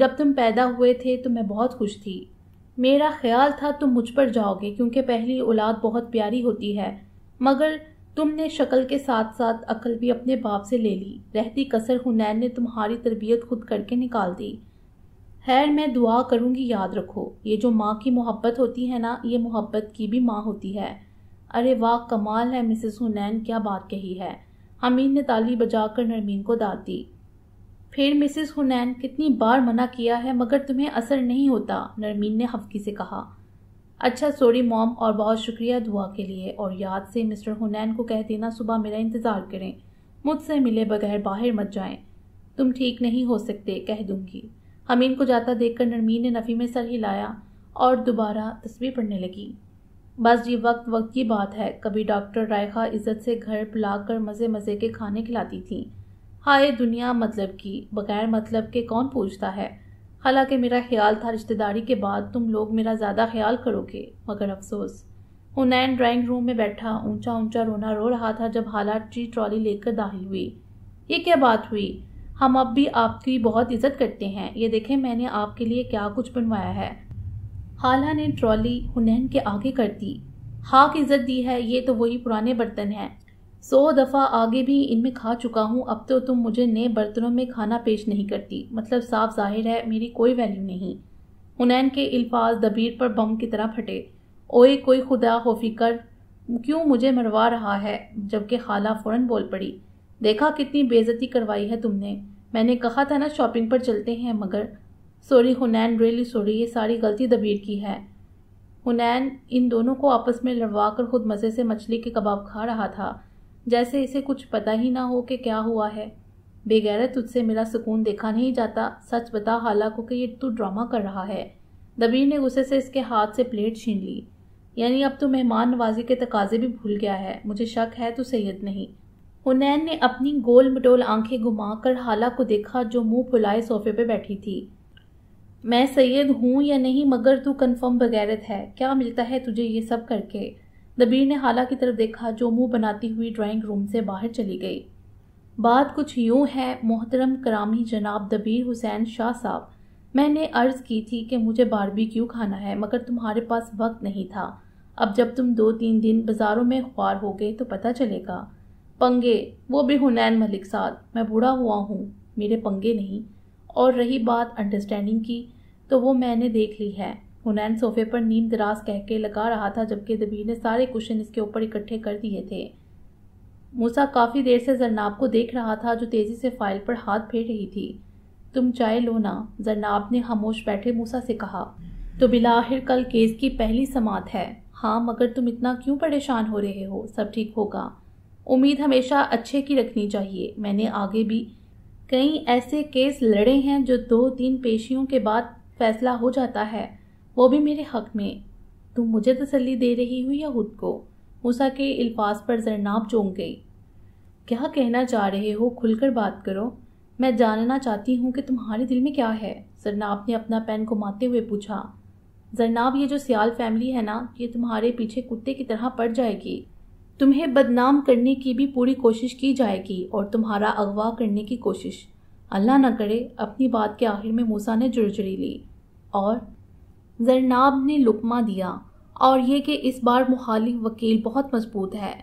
जब तुम पैदा हुए थे तो मैं बहुत खुश थी मेरा ख्याल था तुम मुझ पर जाओगे क्योंकि पहली औलाद बहुत प्यारी होती है मगर तुमने शक्ल के साथ साथ अकल भी अपने बाप से ले ली रहती कसर हुनैन ने तुम्हारी तरबियत खुद करके निकाल दी खैर मैं दुआ करूँगी याद रखो ये जो माँ की मोहब्बत होती है ना ये मोहब्बत की भी माँ होती है अरे वाह कमाल है मिसेस हुनैन क्या बात कही है हमीद ने ताली बजाकर नरमीन को दाद दी फिर मिसेस हुनैन कितनी बार मना किया है मगर तुम्हें असर नहीं होता नरमीन ने हफ्की से कहा अच्छा सॉरी मॉम और बहुत शुक्रिया दुआ के लिए और याद से मिस्टर हुनैन को कह देना सुबह मेरा इंतज़ार करें मुझसे मिले बगैर बाहर मत जाएं तुम ठीक नहीं हो सकते कह दूंगी हमीन को जाता देखकर नरमीन ने नफ़ी में सर हिलाया और दोबारा तस्वीर पढ़ने लगी बस ये वक्त वक्त की बात है कभी डॉक्टर रायखा इज़्ज़त से घर पिला मज़े मज़े के खाने खिलाती थी हाय दुनिया मतलब की बगैर मतलब के कौन पूछता है हालांकि मेरा ख्याल था रिश्तेदारी के बाद तुम लोग मेरा ज़्यादा ख्याल करोगे मगर अफसोस हुनैन ड्राइंग रूम में बैठा ऊंचा ऊंचा रोना रो रहा था जब ट्री ट्रॉली लेकर दाखिल हुई ये क्या बात हुई हम अब भी आपकी बहुत इज्जत करते हैं ये देखें मैंने आपके लिए क्या कुछ बनवाया है हाला ने ट्रॉली हुनैन के आगे कर दी हाँ की इज्जत दी है ये तो वही पुराने बर्तन हैं सौ दफ़ा आगे भी इनमें खा चुका हूँ अब तो तुम मुझे नए बर्तनों में खाना पेश नहीं करती मतलब साफ जाहिर है मेरी कोई वैल्यू नहीं हुनैन के अल्फाज दबीर पर बम की तरह फटे ओए कोई खुदा हो कर क्यों मुझे मरवा रहा है जबकि खाला फ़ौरन बोल पड़ी देखा कितनी बेजती करवाई है तुमने मैंने कहा था ना शॉपिंग पर चलते हैं मगर सॉरी हुनैन रियली सॉरी ये सारी गलती दबीर की है हुनैन इन दोनों को आपस में लड़वा कर खुद मज़े से मछली के कबाब खा रहा था जैसे इसे कुछ पता ही ना हो कि क्या हुआ है बेगैरत तुझसे मेरा सुकून देखा नहीं जाता सच बता हाला को कि ये तू तो ड्रामा कर रहा है दबीर ने गुस्से से इसके हाथ से प्लेट छीन ली यानी अब तो मेहमान नवाजी के तकाजे भी भूल गया है मुझे शक है तो सैयद नहीं हुनैन ने अपनी गोल मटोल आंखें घुमाकर हाला को देखा जो मुंह फुलाए सोफे पे बैठी थी मैं सैयद हूँ या नहीं मगर तू कन्फर्म बगैरत है क्या मिलता है तुझे ये सब करके दबीर ने हाला की तरफ देखा जो मुंह बनाती हुई ड्राइंग रूम से बाहर चली गई बात कुछ यूं है मोहतरम करामी जनाब दबीर हुसैन शाह साहब मैंने अर्ज़ की थी कि मुझे बारबी क्यों खाना है मगर तुम्हारे पास वक्त नहीं था अब जब तुम दो तीन दिन बाज़ारों में ख्वार हो गए तो पता चलेगा पंगे वो भी हुनैन मलिक साथ मैं बूढ़ा हुआ हूँ मेरे पंगे नहीं और रही बात अंडरस्टैंडिंग की तो वो मैंने देख ली है हुनैन सोफे पर नींद दराज कह के लगा रहा था जबकि दबीर ने सारे कुशन इसके ऊपर इकट्ठे कर दिए थे मूसा काफ़ी देर से जरनाब को देख रहा था जो तेज़ी से फाइल पर हाथ फेर रही थी तुम चाय लो ना जरनाब ने खामोश बैठे मूसा से कहा तो बिलाहिर कल केस की पहली समात है हाँ मगर तुम इतना क्यों परेशान हो रहे हो सब ठीक होगा उम्मीद हमेशा अच्छे की रखनी चाहिए मैंने आगे भी कई ऐसे केस लड़े हैं जो दो तीन पेशियों के बाद फैसला हो जाता है वो भी मेरे हक में तुम मुझे तसल्ली दे रही हो या खुद को मूसा के अल्फाज पर जरनाब चौंक गई क्या कहना चाह रहे हो खुलकर बात करो मैं जानना चाहती हूँ कि तुम्हारे दिल में क्या है जरनाब ने अपना पेन घुमाते हुए पूछा जरनाब ये जो सियाल फैमिली है ना ये तुम्हारे पीछे कुत्ते की तरह पड़ जाएगी तुम्हें बदनाम करने की भी पूरी कोशिश की जाएगी और तुम्हारा अगवा करने की कोशिश अल्लाह न करे अपनी बात के आखिर में मूसा ने जुड़जुड़ी ली और जरनाब ने लुकमा दिया और यह कि इस बार मुखालिफ वकील बहुत मजबूत है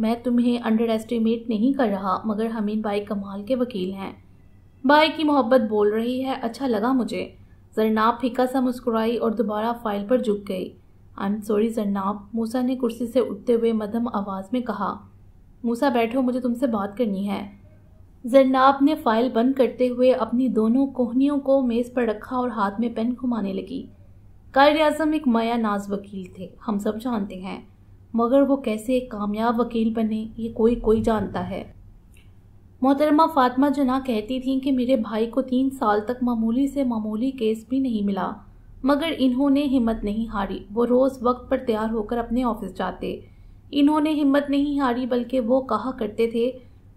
मैं तुम्हें अंडर एस्टिमेट नहीं कर रहा मगर हमीद भाई कमाल के वकील हैं भाई की मोहब्बत बोल रही है अच्छा लगा मुझे जरनाब फिका सा मुस्कुराई और दोबारा फाइल पर झुक गई आई एम सॉरी जरनाब मूसा ने कुर्सी से उठते हुए मदम आवाज़ में कहा मूसा बैठो मुझे तुमसे बात करनी है जरनाब ने फाइल बंद करते हुए अपनी दोनों कोहनियों को मेज़ पर रखा और हाथ में पेन घुमाने लगी कायर अजम एक माया नाज वकील थे हम सब जानते हैं मगर वो कैसे एक कामयाब वकील बने ये कोई कोई जानता है मोहतरमा फातमा जना कहती थीं कि मेरे भाई को तीन साल तक मामूली से मामूली केस भी नहीं मिला मगर इन्होंने हिम्मत नहीं हारी वो रोज़ वक्त पर तैयार होकर अपने ऑफिस जाते इन्होंने हिम्मत नहीं हारी बल्कि वो कहा करते थे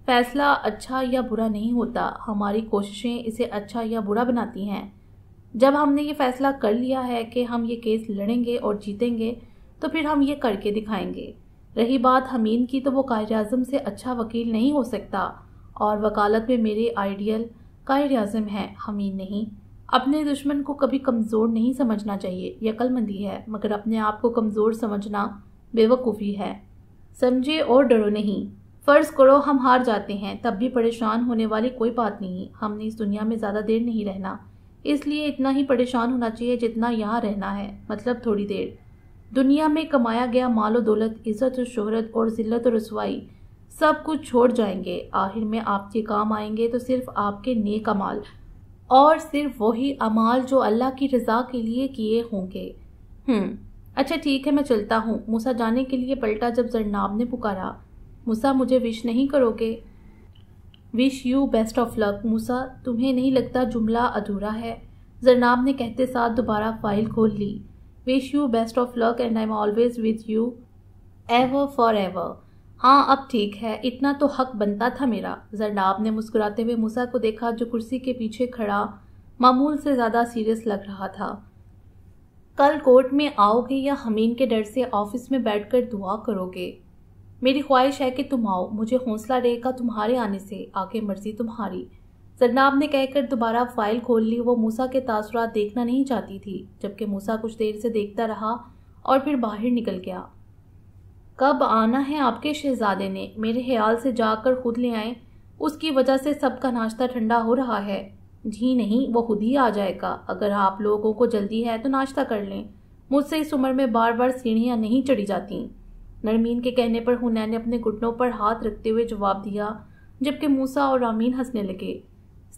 फैसला अच्छा या बुरा नहीं होता हमारी कोशिशें इसे अच्छा या बुरा बनाती हैं जब हमने ये फैसला कर लिया है कि हम ये केस लड़ेंगे और जीतेंगे तो फिर हम ये करके दिखाएंगे रही बात हमीन की तो वो कायर अजम से अच्छा वकील नहीं हो सकता और वकालत में मेरे आइडियल कायर अजम है हमीन नहीं अपने दुश्मन को कभी कमज़ोर नहीं समझना चाहिए यकलमंदी अक्लमंदी है मगर अपने आप को कमज़ोर समझना बेवकूफ़ी है समझे और डरो नहीं फ़र्ज़ करो हम हार जाते हैं तब भी परेशान होने वाली कोई बात नहीं हमने इस दुनिया में ज़्यादा देर नहीं रहना इसलिए इतना ही परेशान होना चाहिए जितना यहाँ रहना है मतलब थोड़ी देर दुनिया में कमाया गया माल और दौलत इज़्ज़त और शोहरत और ज़िल्लत और रसवाई सब कुछ छोड़ जाएंगे आखिर में आपके काम आएंगे तो सिर्फ आपके नेक अमाल और सिर्फ वही अमाल जो अल्लाह की रज़ा के लिए किए होंगे हम्म, अच्छा ठीक है मैं चलता हूँ मूसा जाने के लिए पलटा जब जरनाब ने पुकारा मूसा मुझे विश नहीं करोगे wish you best of luck Musa तुम्हें नहीं लगता जुमला अधूरा है जरनाब ने कहते साथ दोबारा फाइल खोल ली wish you best of luck and I'm always with you ever for ever हाँ अब ठीक है इतना तो हक बनता था मेरा जरनाब ने मुस्कुराते हुए मूसा को देखा जो कुर्सी के पीछे खड़ा मामूल से ज़्यादा सीरियस लग रहा था कल कोर्ट में आओगे या हमीन के डर से ऑफिस में बैठकर दुआ करोगे मेरी ख्वाहिश है कि तुम आओ मुझे हौसला रहेगा तुम्हारे आने से आगे मर्जी तुम्हारी जरनाब ने कहकर दोबारा फाइल खोल ली वो मूसा के तासरात देखना नहीं चाहती थी जबकि मूसा कुछ देर से देखता रहा और फिर बाहर निकल गया कब आना है आपके शहजादे ने मेरे ख्याल से जाकर खुद ले आए उसकी वजह से सबका नाश्ता ठंडा हो रहा है जी नहीं वो खुद ही आ जाएगा अगर आप लोगों को जल्दी है तो नाश्ता कर लें मुझसे इस उम्र में बार बार सीढ़ियाँ नहीं चढ़ी जाती नरमीन के कहने पर हुनैन ने अपने घुटनों पर हाथ रखते हुए जवाब दिया जबकि मूसा और रामीन हंसने लगे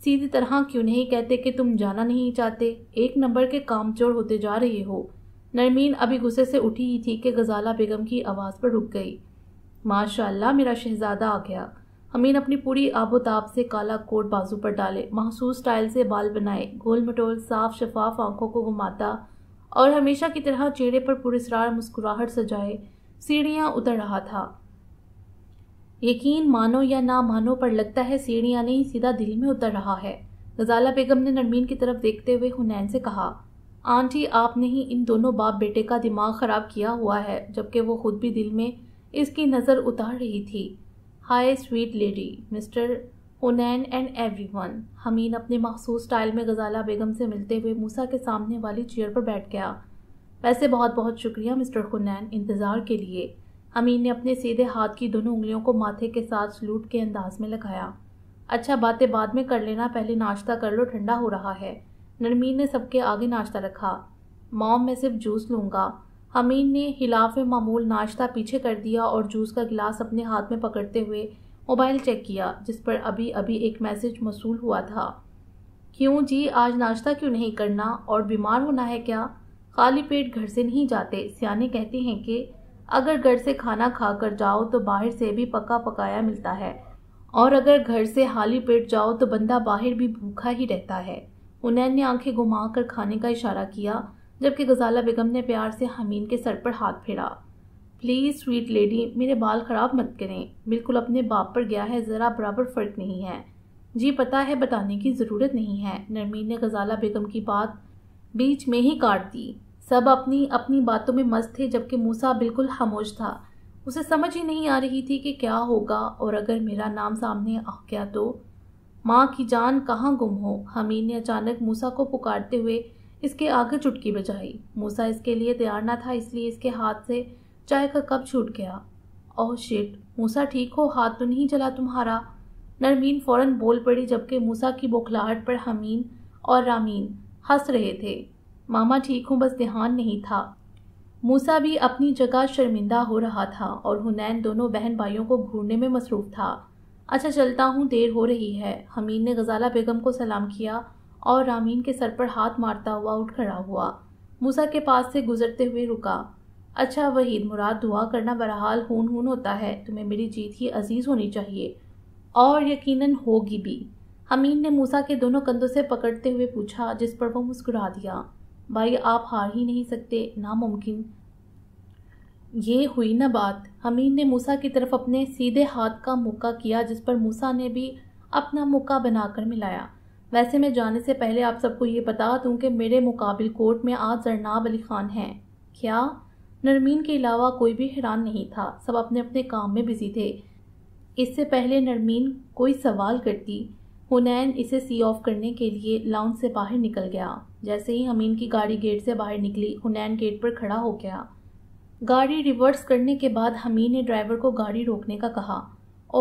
सीधी तरह क्यों नहीं कहते कि तुम जाना नहीं चाहते एक नंबर के कामचोर होते जा रहे हो नरमीन अभी गुस्से से उठी ही थी कि गजाला बेगम की आवाज़ पर रुक गई माशाल्लाह मेरा शहजादा आ गया अमीन अपनी पूरी आबोताब से काला कोट बाजू पर डाले महसूस स्टाइल से बाल बनाए गोल मटोल साफ शफाफ आंखों को घुमाता और हमेशा की तरह चेहरे पर पुरस्ार मुस्कुराहट सजाए सीढ़ियाँ उतर रहा था यकीन मानो या ना मानो पर लगता है सीढ़ियाँ नहीं सीधा दिल में उतर रहा है गजाला बेगम ने नरमीन की तरफ देखते हुए हुनैन से कहा आंटी आपने ही इन दोनों बाप बेटे का दिमाग ख़राब किया हुआ है जबकि वो खुद भी दिल में इसकी नज़र उतार रही थी hi sweet lady mister Hunain and everyone Hameen अपने मखसूस स्टाइल में गजाला बेगम से मिलते हुए मूसा के सामने वाली चेयर पर बैठ गया वैसे बहुत बहुत शुक्रिया मिस्टर खुनैन इंतज़ार के लिए अमीन ने अपने सीधे हाथ की दोनों उंगलियों को माथे के साथ सलूट के अंदाज में लगाया अच्छा बातें बाद में कर लेना पहले नाश्ता कर लो ठंडा हो रहा है नरमीन ने सबके आगे नाश्ता रखा मॉम मैं सिर्फ जूस लूँगा अमीन ने हिलाफ मामूल नाश्ता पीछे कर दिया और जूस का गिलास अपने हाथ में पकड़ते हुए मोबाइल चेक किया जिस पर अभी अभी एक मैसेज मौसू हुआ था क्यों जी आज नाश्ता क्यों नहीं करना और बीमार होना है क्या खाली पेट घर से नहीं जाते सियाने कहते हैं कि अगर घर से खाना खा कर जाओ तो बाहर से भी पका पकाया मिलता है और अगर घर से खाली पेट जाओ तो बंदा बाहर भी भूखा ही रहता है उनैन ने आंखें घुमा कर खाने का इशारा किया जबकि गजाला बेगम ने प्यार से हमीन के सर पर हाथ फेरा प्लीज़ स्वीट लेडी मेरे बाल ख़राब मत करें बिल्कुल अपने बाप पर गया है ज़रा बराबर फ़र्क नहीं है जी पता है बताने की ज़रूरत नहीं है नरमीन ने गजाला बेगम की बात बीच में ही काट दी सब अपनी अपनी बातों में मस्त थे जबकि मूसा बिल्कुल खामोश था उसे समझ ही नहीं आ रही थी कि क्या होगा और अगर मेरा नाम सामने आ गया तो माँ की जान कहाँ गुम हो हमीद ने अचानक मूसा को पुकारते हुए इसके आगे चुटकी बजाई मूसा इसके लिए तैयार ना था इसलिए इसके हाथ से चाय का कप छूट गया ओह शिट मूसा ठीक हो हाथ तो नहीं जला तुम्हारा नरमीन फौरन बोल पड़ी जबकि मूसा की बौखलाहट पर हमीन और रामीन हंस रहे थे मामा ठीक हूँ बस ध्यान नहीं था मूसा भी अपनी जगह शर्मिंदा हो रहा था और हुनैन दोनों बहन भाइयों को घूरने में मसरूफ़ था अच्छा चलता हूँ देर हो रही है हमीन ने गजाला बेगम को सलाम किया और रामीन के सर पर हाथ मारता हुआ उठ खड़ा हुआ मूसा के पास से गुजरते हुए रुका अच्छा वहीद मुराद दुआ करना बहरहाल हून हून होता है तुम्हें मेरी जीत ही अजीज़ होनी चाहिए और यकीनन होगी भी अमीन ने मूसा के दोनों कंधों से पकड़ते हुए पूछा जिस पर वह मुस्कुरा दिया भाई आप हार ही नहीं सकते नामुमकिन ये हुई ना बात हमीन ने मूसा की तरफ अपने सीधे हाथ का मुक्का किया जिस पर मूसा ने भी अपना मुक्का बनाकर मिलाया वैसे मैं जाने से पहले आप सबको ये बता दूं कि मेरे मुकाबिल कोर्ट में आज जरनाब अली खान हैं क्या नरमीन के अलावा कोई भी हैरान नहीं था सब अपने अपने काम में बिजी थे इससे पहले नरमीन कोई सवाल करती हुनैन इसे सी ऑफ करने के लिए लाउंज से बाहर निकल गया जैसे ही हमीन की गाड़ी गेट से बाहर निकली हुनैन गेट पर खड़ा हो गया गाड़ी रिवर्स करने के बाद हमीन ने ड्राइवर को गाड़ी रोकने का कहा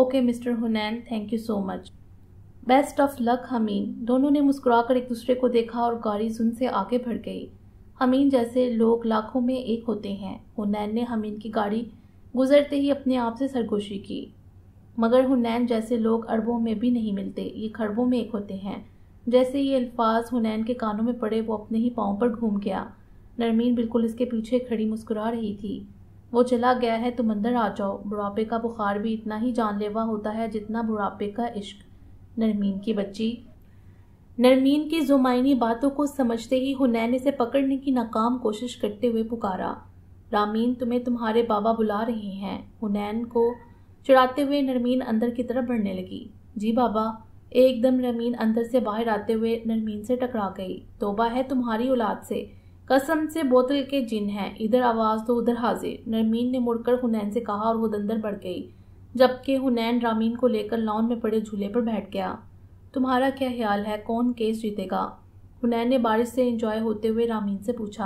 okay mister Hunain thank you so much best of luck Hameen दोनों ने मुस्कुराकर एक दूसरे को देखा और गाड़ी सुन से आगे बढ़ गई हमीन जैसे लोग लाखों में एक होते हैं हुनैन ने हमीन की गाड़ी गुजरते ही अपने आप से सरगोशी की मगर हुनैन जैसे लोग अरबों में भी नहीं मिलते ये खरबों में एक होते हैं जैसे ये अल्फाज हुनैन के कानों में पड़े वो अपने ही पाँव पर घूम गया नरमीन बिल्कुल इसके पीछे खड़ी मुस्कुरा रही थी वो चला गया है तुम अंदर आ जाओ बुढ़ापे का बुखार भी इतना ही जानलेवा होता है जितना बुढ़ापे का इश्क नरमीन की बच्ची नरमीन की जुमाइनी बातों को समझते ही हुनैन इसे पकड़ने की नाकाम कोशिश करते हुए पुकारा रामीन तुम्हें तुम्हारे बाबा बुला रहे हैं हुनैन को चुराते हुए नरमीन अंदर की तरफ बढ़ने लगी जी बाबा एकदम नरमीन अंदर से बाहर आते हुए नरमीन से टकरा गई तोबा है तुम्हारी औलाद से कसम से बोतल के जिन है इधर आवाज़ तो उधर हाजिर नरमीन ने मुड़कर हुनैन से कहा और वो अंदर बढ़ गई जबकि हुनैन रामीन को लेकर लॉन में पड़े झूले पर बैठ गया तुम्हारा क्या ख्याल है कौन केस जीतेगा हुनैन ने बारिश से इंजॉय होते हुए रामीन से पूछा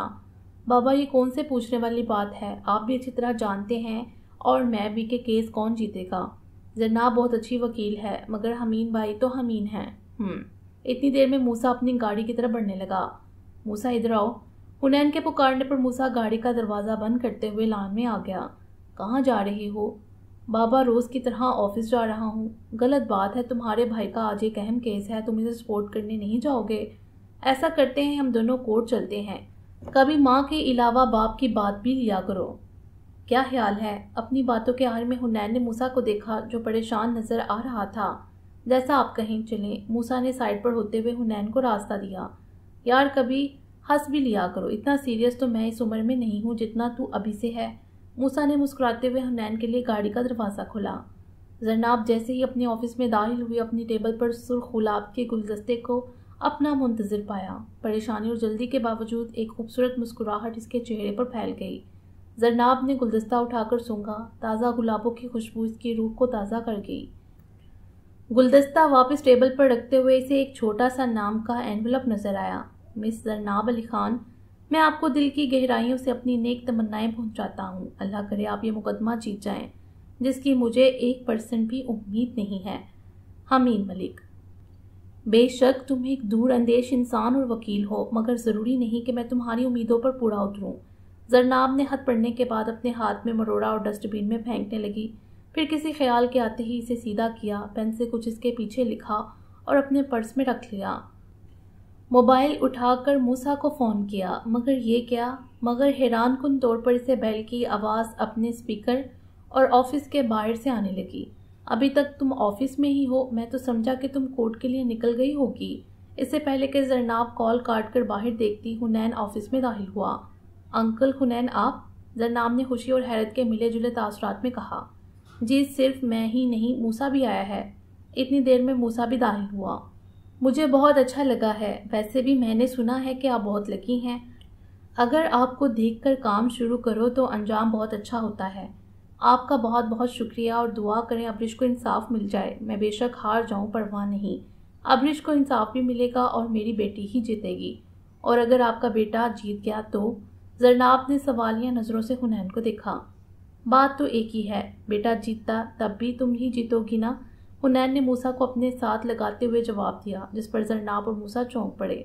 बाबा ये कौन से पूछने वाली बात है आप भी अच्छी तरह जानते हैं और मैं भी के केस कौन जीतेगा जन्ना बहुत अच्छी वकील है मगर हमीन भाई तो हमीन है हम्म। इतनी देर में मूसा अपनी गाड़ी की तरफ बढ़ने लगा मूसा इधर आओ हुनैन के पुकारने पर मूसा गाड़ी का दरवाज़ा बंद करते हुए लान में आ गया कहाँ जा रहे हो बाबा रोज़ की तरह ऑफिस जा रहा हूँ गलत बात है तुम्हारे भाई का आज एक अहम केस है तुम इसे सपोर्ट करने नहीं जाओगे ऐसा करते हैं हम दोनों कोर्ट चलते हैं कभी माँ के अलावा बाप की बात भी लिया करो क्या ख्याल है अपनी बातों के आर में हुनैन ने मूसा को देखा जो परेशान नजर आ रहा था जैसा आप कहीं चले मूसा ने साइड पर होते हुए हुनैन को रास्ता दिया यार कभी हंस भी लिया करो इतना सीरियस तो मैं इस उम्र में नहीं हूँ जितना तू अभी से है मूसा ने मुस्कुराते हुए हुनैन के लिए गाड़ी का दरवाज़ा खोला जरनाब जैसे ही अपने ऑफिस में दाखिल हुए अपनी टेबल पर सुर्ख गुलाब के गुलदस्ते को अपना मुंतजर पाया परेशानी और जल्दी के बावजूद एक खूबसूरत मुस्कुराहट इसके चेहरे पर फैल गई जरनाब ने गुलदस्ता उठाकर सूंघा ताज़ा गुलाबों की खुशबू इसकी रूह को ताज़ा कर गई गुलदस्ता वापस टेबल पर रखते हुए इसे एक छोटा सा नाम का एनवलप नज़र आया मिस जरनाब अली खान मैं आपको दिल की गहराइयों से अपनी नेक तमन्नाएं पहुंचाता हूं। अल्लाह करे आप ये मुकदमा जीत जाएं, जिसकी मुझे एक परसेंट भी उम्मीद नहीं है हमीद मलिक बेशक तुम एक दूर अंदेश इंसान और वकील हो मगर ज़रूरी नहीं कि मैं तुम्हारी उम्मीदों पर पूरा उतरूँ जरनाब ने हथ पढ़ने के बाद अपने हाथ में मरोड़ा और डस्टबिन में फेंकने लगी फिर किसी ख्याल के आते ही इसे सीधा किया पेन से कुछ इसके पीछे लिखा और अपने पर्स में रख लिया मोबाइल उठाकर मूसा को फ़ोन किया मगर ये क्या मगर हैरान कन तौर पर इसे बैल की आवाज़ अपने स्पीकर और ऑफिस के बाहर से आने लगी अभी तक तुम ऑफिस में ही हो मैं तो समझा कि तुम कोर्ट के लिए निकल गई होगी इससे पहले कि जरनाब कॉल काट कर बाहर देखती हुनैन ऑफिस में दाखिल हुआ अंकल हुनैन आप जरनाम ने खुशी और हैरत के मिले जुले तासरात में कहा जी सिर्फ मैं ही नहीं मूसा भी आया है इतनी देर में मूसा भी दाखिल हुआ मुझे बहुत अच्छा लगा है वैसे भी मैंने सुना है कि आप बहुत लकी हैं अगर आपको देख कर काम शुरू करो तो अंजाम बहुत अच्छा होता है आपका बहुत बहुत शुक्रिया और दुआ करें अबरिश को इंसाफ मिल जाए मैं बेशक हार जाऊं पर वहाँ नहीं अबरिश को इंसाफ भी मिलेगा और मेरी बेटी ही जीतेगी और अगर आपका बेटा जीत गया तो जरनाब ने सवालिया नज़रों से हुनैन को देखा बात तो एक ही है बेटा जीतता तब भी तुम ही जीतोगी ना हुनैन ने मूसा को अपने साथ लगाते हुए जवाब दिया जिस पर जरनाब और मूसा चौंक पड़े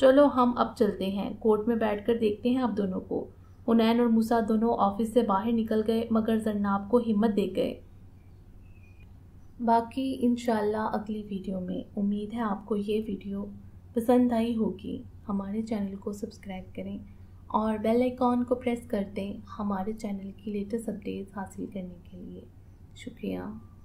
चलो हम अब चलते हैं कोर्ट में बैठकर देखते हैं आप दोनों को हुनैन और मूसा दोनों ऑफिस से बाहर निकल गए मगर जरनाब को हिम्मत दे गए बाकी इन अगली वीडियो में उम्मीद है आपको ये वीडियो पसंद आई होगी हमारे चैनल को सब्सक्राइब करें और बेल आइकॉन को प्रेस कर दें हमारे चैनल की लेटेस्ट अपडेट्स हासिल करने के लिए शुक्रिया